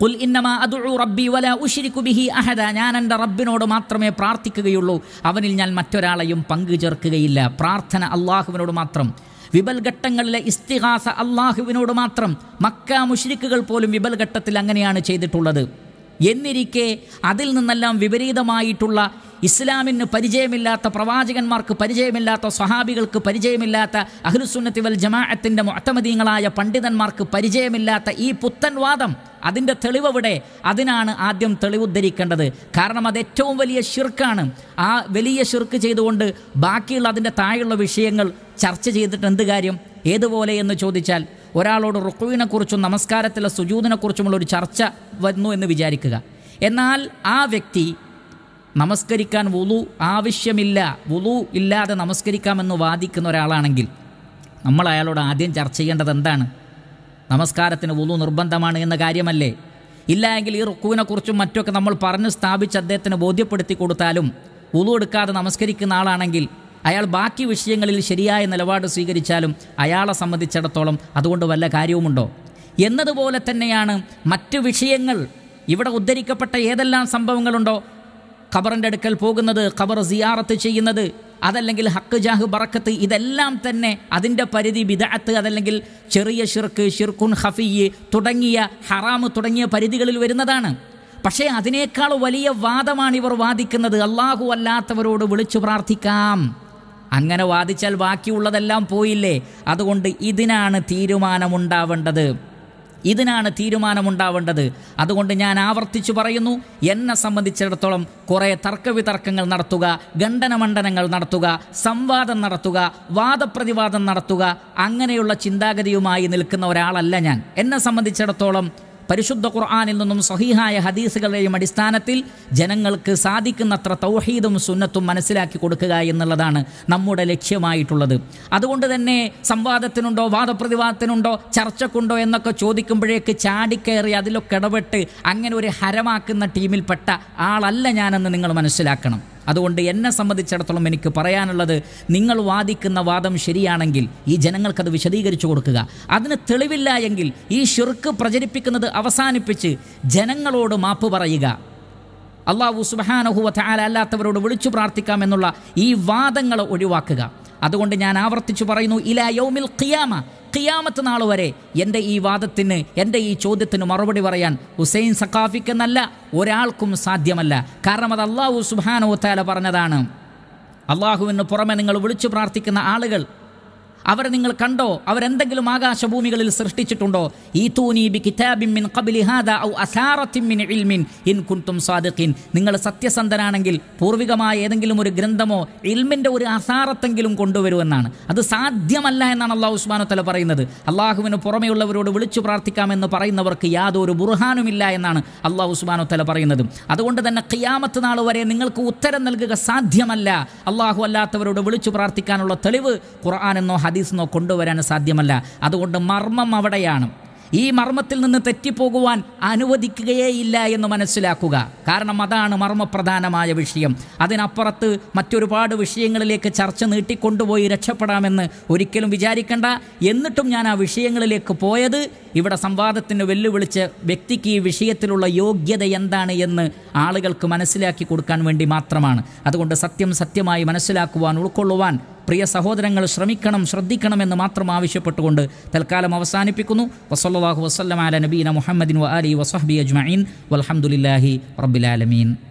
കുൽ ഇന്നമ അതുഴു റബ്ബി വല ബിഹി അഹദ ഞാൻ എൻ്റെ റബ്ബിനോട് മാത്രമേ പ്രാർത്ഥിക്കുകയുള്ളൂ അവനിൽ ഞാൻ മറ്റൊരാളെയും പങ്കു ചേർക്കുകയില്ല പ്രാർത്ഥന അള്ളാഹുവിനോട് മാത്രം ഘട്ടങ്ങളിലെ ഇസ്തിഹാസ അള്ളാഹുവിനോട് മാത്രം മക്ക മുഷിരിക്കുകൾ പോലും ഘട്ടത്തിൽ അങ്ങനെയാണ് ചെയ്തിട്ടുള്ളത് എന്നിരിക്കെ അതിൽ നിന്നെല്ലാം വിപരീതമായിട്ടുള്ള ഇസ്ലാമിന് പരിചയമില്ലാത്ത പ്രവാചകന്മാർക്ക് പരിചയമില്ലാത്ത സ്വഹാബികൾക്ക് പരിചയമില്ലാത്ത അഹ്ലുസുന്നത്തി വൽ ജമാഅത്തിൻ്റെ മുത്തമതീങ്ങളായ പണ്ഡിതന്മാർക്ക് പരിചയമില്ലാത്ത ഈ പുത്തൻവാദം അതിൻ്റെ തെളിവവിടെ അതിനാണ് ആദ്യം തെളിവുദ്ധരിക്കേണ്ടത് കാരണം അത് ഏറ്റവും വലിയ ഷിർക്കാണ് ആ വലിയ ഷിർക്ക് ചെയ്തുകൊണ്ട് ബാക്കിയുള്ള അതിൻ്റെ താഴെയുള്ള വിഷയങ്ങൾ ചർച്ച ചെയ്തിട്ട് എന്ത് കാര്യം ഏതുപോലെ എന്ന് ചോദിച്ചാൽ ഒരാളോട് റുക്കുവിനെക്കുറിച്ചും നമസ്കാരത്തിലെ കുറിച്ചുമുള്ള ഒരു ചർച്ച വന്നു എന്ന് വിചാരിക്കുക എന്നാൽ ആ വ്യക്തി നമസ്കരിക്കാൻ വുളു ആവശ്യമില്ല വുളു ഇല്ലാതെ നമസ്കരിക്കാമെന്ന് വാദിക്കുന്ന ഒരാളാണെങ്കിൽ നമ്മൾ അയാളോട് ആദ്യം ചർച്ച ചെയ്യേണ്ടത് എന്താണ് നമസ്കാരത്തിന് വുളു നിർബന്ധമാണ് എന്ന കാര്യമല്ലേ ഇല്ല എങ്കിൽ ഈ റുക്കുവിനെക്കുറിച്ചും മറ്റൊക്കെ നമ്മൾ പറഞ്ഞ് സ്ഥാപിച്ച് അദ്ദേഹത്തിന് ബോധ്യപ്പെടുത്തി കൊടുത്താലും വുളു എടുക്കാതെ നമസ്കരിക്കുന്ന ആളാണെങ്കിൽ അയാൾ ബാക്കി വിഷയങ്ങളിൽ ശരിയായ നിലപാട് സ്വീകരിച്ചാലും അയാളെ സംബന്ധിച്ചിടത്തോളം അതുകൊണ്ട് വല്ല കാര്യവുമുണ്ടോ എന്നതുപോലെ തന്നെയാണ് മറ്റു വിഷയങ്ങൾ ഇവിടെ ഉദ്ധരിക്കപ്പെട്ട ഏതെല്ലാം സംഭവങ്ങളുണ്ടോ ഖബറിൻ്റെ അടുക്കൽ പോകുന്നത് ഖബർ സിയാറത്ത് ചെയ്യുന്നത് അതല്ലെങ്കിൽ ഹക്ക് ജാഹ് ബറക്കത്ത് ഇതെല്ലാം തന്നെ അതിൻ്റെ പരിധി ബിദാത്ത് അതല്ലെങ്കിൽ ചെറിയ ഷിർക്ക് ഷിർഖുൻ ഹഫിയ് തുടങ്ങിയ ഹറാമ് തുടങ്ങിയ പരിധികളിൽ വരുന്നതാണ് പക്ഷേ അതിനേക്കാൾ വലിയ വാദമാണ് ഇവർ വാദിക്കുന്നത് അള്ളാഹു അല്ലാത്തവരോട് വിളിച്ചു പ്രാർത്ഥിക്കാം അങ്ങനെ വാദിച്ചാൽ ബാക്കിയുള്ളതെല്ലാം പോയില്ലേ അതുകൊണ്ട് ഇതിനാണ് തീരുമാനമുണ്ടാവേണ്ടത് ഇതിനാണ് തീരുമാനമുണ്ടാവേണ്ടത് അതുകൊണ്ട് ഞാൻ ആവർത്തിച്ചു പറയുന്നു എന്നെ സംബന്ധിച്ചിടത്തോളം കുറേ തർക്കവിതർക്കങ്ങൾ നടത്തുക ഖണ്ഡനമണ്ഡനങ്ങൾ നടത്തുക സംവാദം നടത്തുക വാദപ്രതിവാദം നടത്തുക അങ്ങനെയുള്ള ചിന്താഗതിയുമായി നിൽക്കുന്ന ഒരാളല്ല ഞാൻ എന്നെ സംബന്ധിച്ചിടത്തോളം പരിശുദ്ധ ഖുർആാനിൽ നിന്നും സഹീഹായ ഹദീസുകളുടെയും അടിസ്ഥാനത്തിൽ ജനങ്ങൾക്ക് സാധിക്കുന്നത്ര തൗഹീദും സുന്നത്തും മനസ്സിലാക്കി കൊടുക്കുക എന്നുള്ളതാണ് നമ്മുടെ ലക്ഷ്യമായിട്ടുള്ളത് അതുകൊണ്ട് തന്നെ സംവാദത്തിനുണ്ടോ വാദപ്രതിവാദത്തിനുണ്ടോ ചർച്ചക്കുണ്ടോ എന്നൊക്കെ ചോദിക്കുമ്പോഴേക്ക് ചാടിക്കയറി അതിലൊക്കെ ഇടപെട്ട് അങ്ങനെ ഒരു ഹരമാക്കുന്ന ടീമിൽപ്പെട്ട ആളല്ല ഞാനെന്ന് നിങ്ങൾ മനസ്സിലാക്കണം അതുകൊണ്ട് എന്നെ സംബന്ധിച്ചിടത്തോളം എനിക്ക് പറയാനുള്ളത് നിങ്ങൾ വാദിക്കുന്ന വാദം ശരിയാണെങ്കിൽ ഈ ജനങ്ങൾക്കത് വിശദീകരിച്ചു കൊടുക്കുക അതിന് തെളിവില്ല എങ്കിൽ ഈ ഷിർക്ക് പ്രചരിപ്പിക്കുന്നത് അവസാനിപ്പിച്ച് ജനങ്ങളോട് മാപ്പ് പറയുക അള്ളാഹു വാല അല്ലാത്തവരോട് വിളിച്ചു പ്രാർത്ഥിക്കാമെന്നുള്ള ഈ വാദങ്ങൾ ഒഴിവാക്കുക അതുകൊണ്ട് ഞാൻ ആവർത്തിച്ചു പറയുന്നു ഇലാ യൗമിൽ ഖിയാമ ഖിയാമത്ത് നാൾ വരെ എൻ്റെ ഈ വാദത്തിന് എൻ്റെ ഈ ചോദ്യത്തിന് മറുപടി പറയാൻ ഹുസൈൻ സഖാഫിക്കെന്നല്ല ഒരാൾക്കും സാധ്യമല്ല കാരണം അത് അള്ളാഹു സുബാനോ താല പറഞ്ഞതാണ് അള്ളാഹുവിന് പുറമെ നിങ്ങൾ വിളിച്ചു പ്രാർത്ഥിക്കുന്ന ആളുകൾ അവർ നിങ്ങൾ കണ്ടോ അവരെന്തെങ്കിലും ആകാശഭൂമികളിൽ സൃഷ്ടിച്ചിട്ടുണ്ടോ ഈ തൂനി കിതാബിൻ മിൻ ഖബ്ലി ഹാദാ ഔ അസാറത്തിൻ മിൻ ഇൽമിൻ ഇൻ സാദിഖീൻ നിങ്ങൾ സത്യസന്ധനാണെങ്കിൽ പൂർവികമായ ഏതെങ്കിലും ഒരു ഗ്രന്ഥമോ ഇൽമിൻ്റെ ഒരു അസാറത്തെങ്കിലും കൊണ്ടുവരുമെന്നാണ് അത് സാധ്യമല്ല എന്നാണ് അള്ളാഹു ഉസ്മാനു തല പറയുന്നത് അള്ളാഹുവിന് പുറമെയുള്ളവരോട് വിളിച്ചു പ്രാർത്ഥിക്കാമെന്ന് പറയുന്നവർക്ക് യാതൊരു ബുർഹാനുമില്ല എന്നാണ് അള്ളാഹു ഉസ്മാനു തല പറയുന്നത് അതുകൊണ്ട് തന്നെ ഖിയാമത്ത് നാൾ വരെ നിങ്ങൾക്ക് ഉത്തരം നൽകുക സാധ്യമല്ല അള്ളാഹു അല്ലാത്തവരോട് വിളിച്ചു പ്രാർത്ഥിക്കാനുള്ള തെളിവ് ഖുർആൻ എന്നോ ഹദീസ് നോ കൊണ്ടുവരാൻ സാധ്യമല്ല അതുകൊണ്ട് മർമ്മം അവിടെയാണ് ഈ മർമ്മത്തിൽ നിന്ന് തെറ്റിപ്പോകുവാൻ അനുവദിക്കുകയേയില്ല എന്ന് മനസ്സിലാക്കുക കാരണം അതാണ് മർമ്മപ്രധാനമായ വിഷയം അതിനപ്പുറത്ത് മറ്റൊരുപാട് വിഷയങ്ങളിലേക്ക് ചർച്ച നീട്ടിക്കൊണ്ടുപോയി രക്ഷപ്പെടാമെന്ന് ഒരിക്കലും വിചാരിക്കണ്ട എന്നിട്ടും ഞാൻ ആ വിഷയങ്ങളിലേക്ക് പോയത് ഇവിടെ സംവാദത്തിന് വെല്ലുവിളിച്ച് വ്യക്തിക്ക് ഈ വിഷയത്തിലുള്ള യോഗ്യത എന്താണ് എന്ന് ആളുകൾക്ക് മനസ്സിലാക്കി കൊടുക്കാൻ വേണ്ടി മാത്രമാണ് അതുകൊണ്ട് സത്യം സത്യമായി മനസ്സിലാക്കുവാൻ ഉൾക്കൊള്ളുവാൻ പ്രിയ സഹോദരങ്ങൾ ശ്രമിക്കണം ശ്രദ്ധിക്കണമെന്ന് മാത്രം ആവശ്യപ്പെട്ടുകൊണ്ട് തൽക്കാലം അവസാനിപ്പിക്കുന്നു വസല്ലാഹു വസ്ലമാല നബീന മുഹമ്മദിൻ വ അലി വസഹബി അജ്മീൻ വലഹമുല്ലാഹി റബ്ബിലാലമീൻ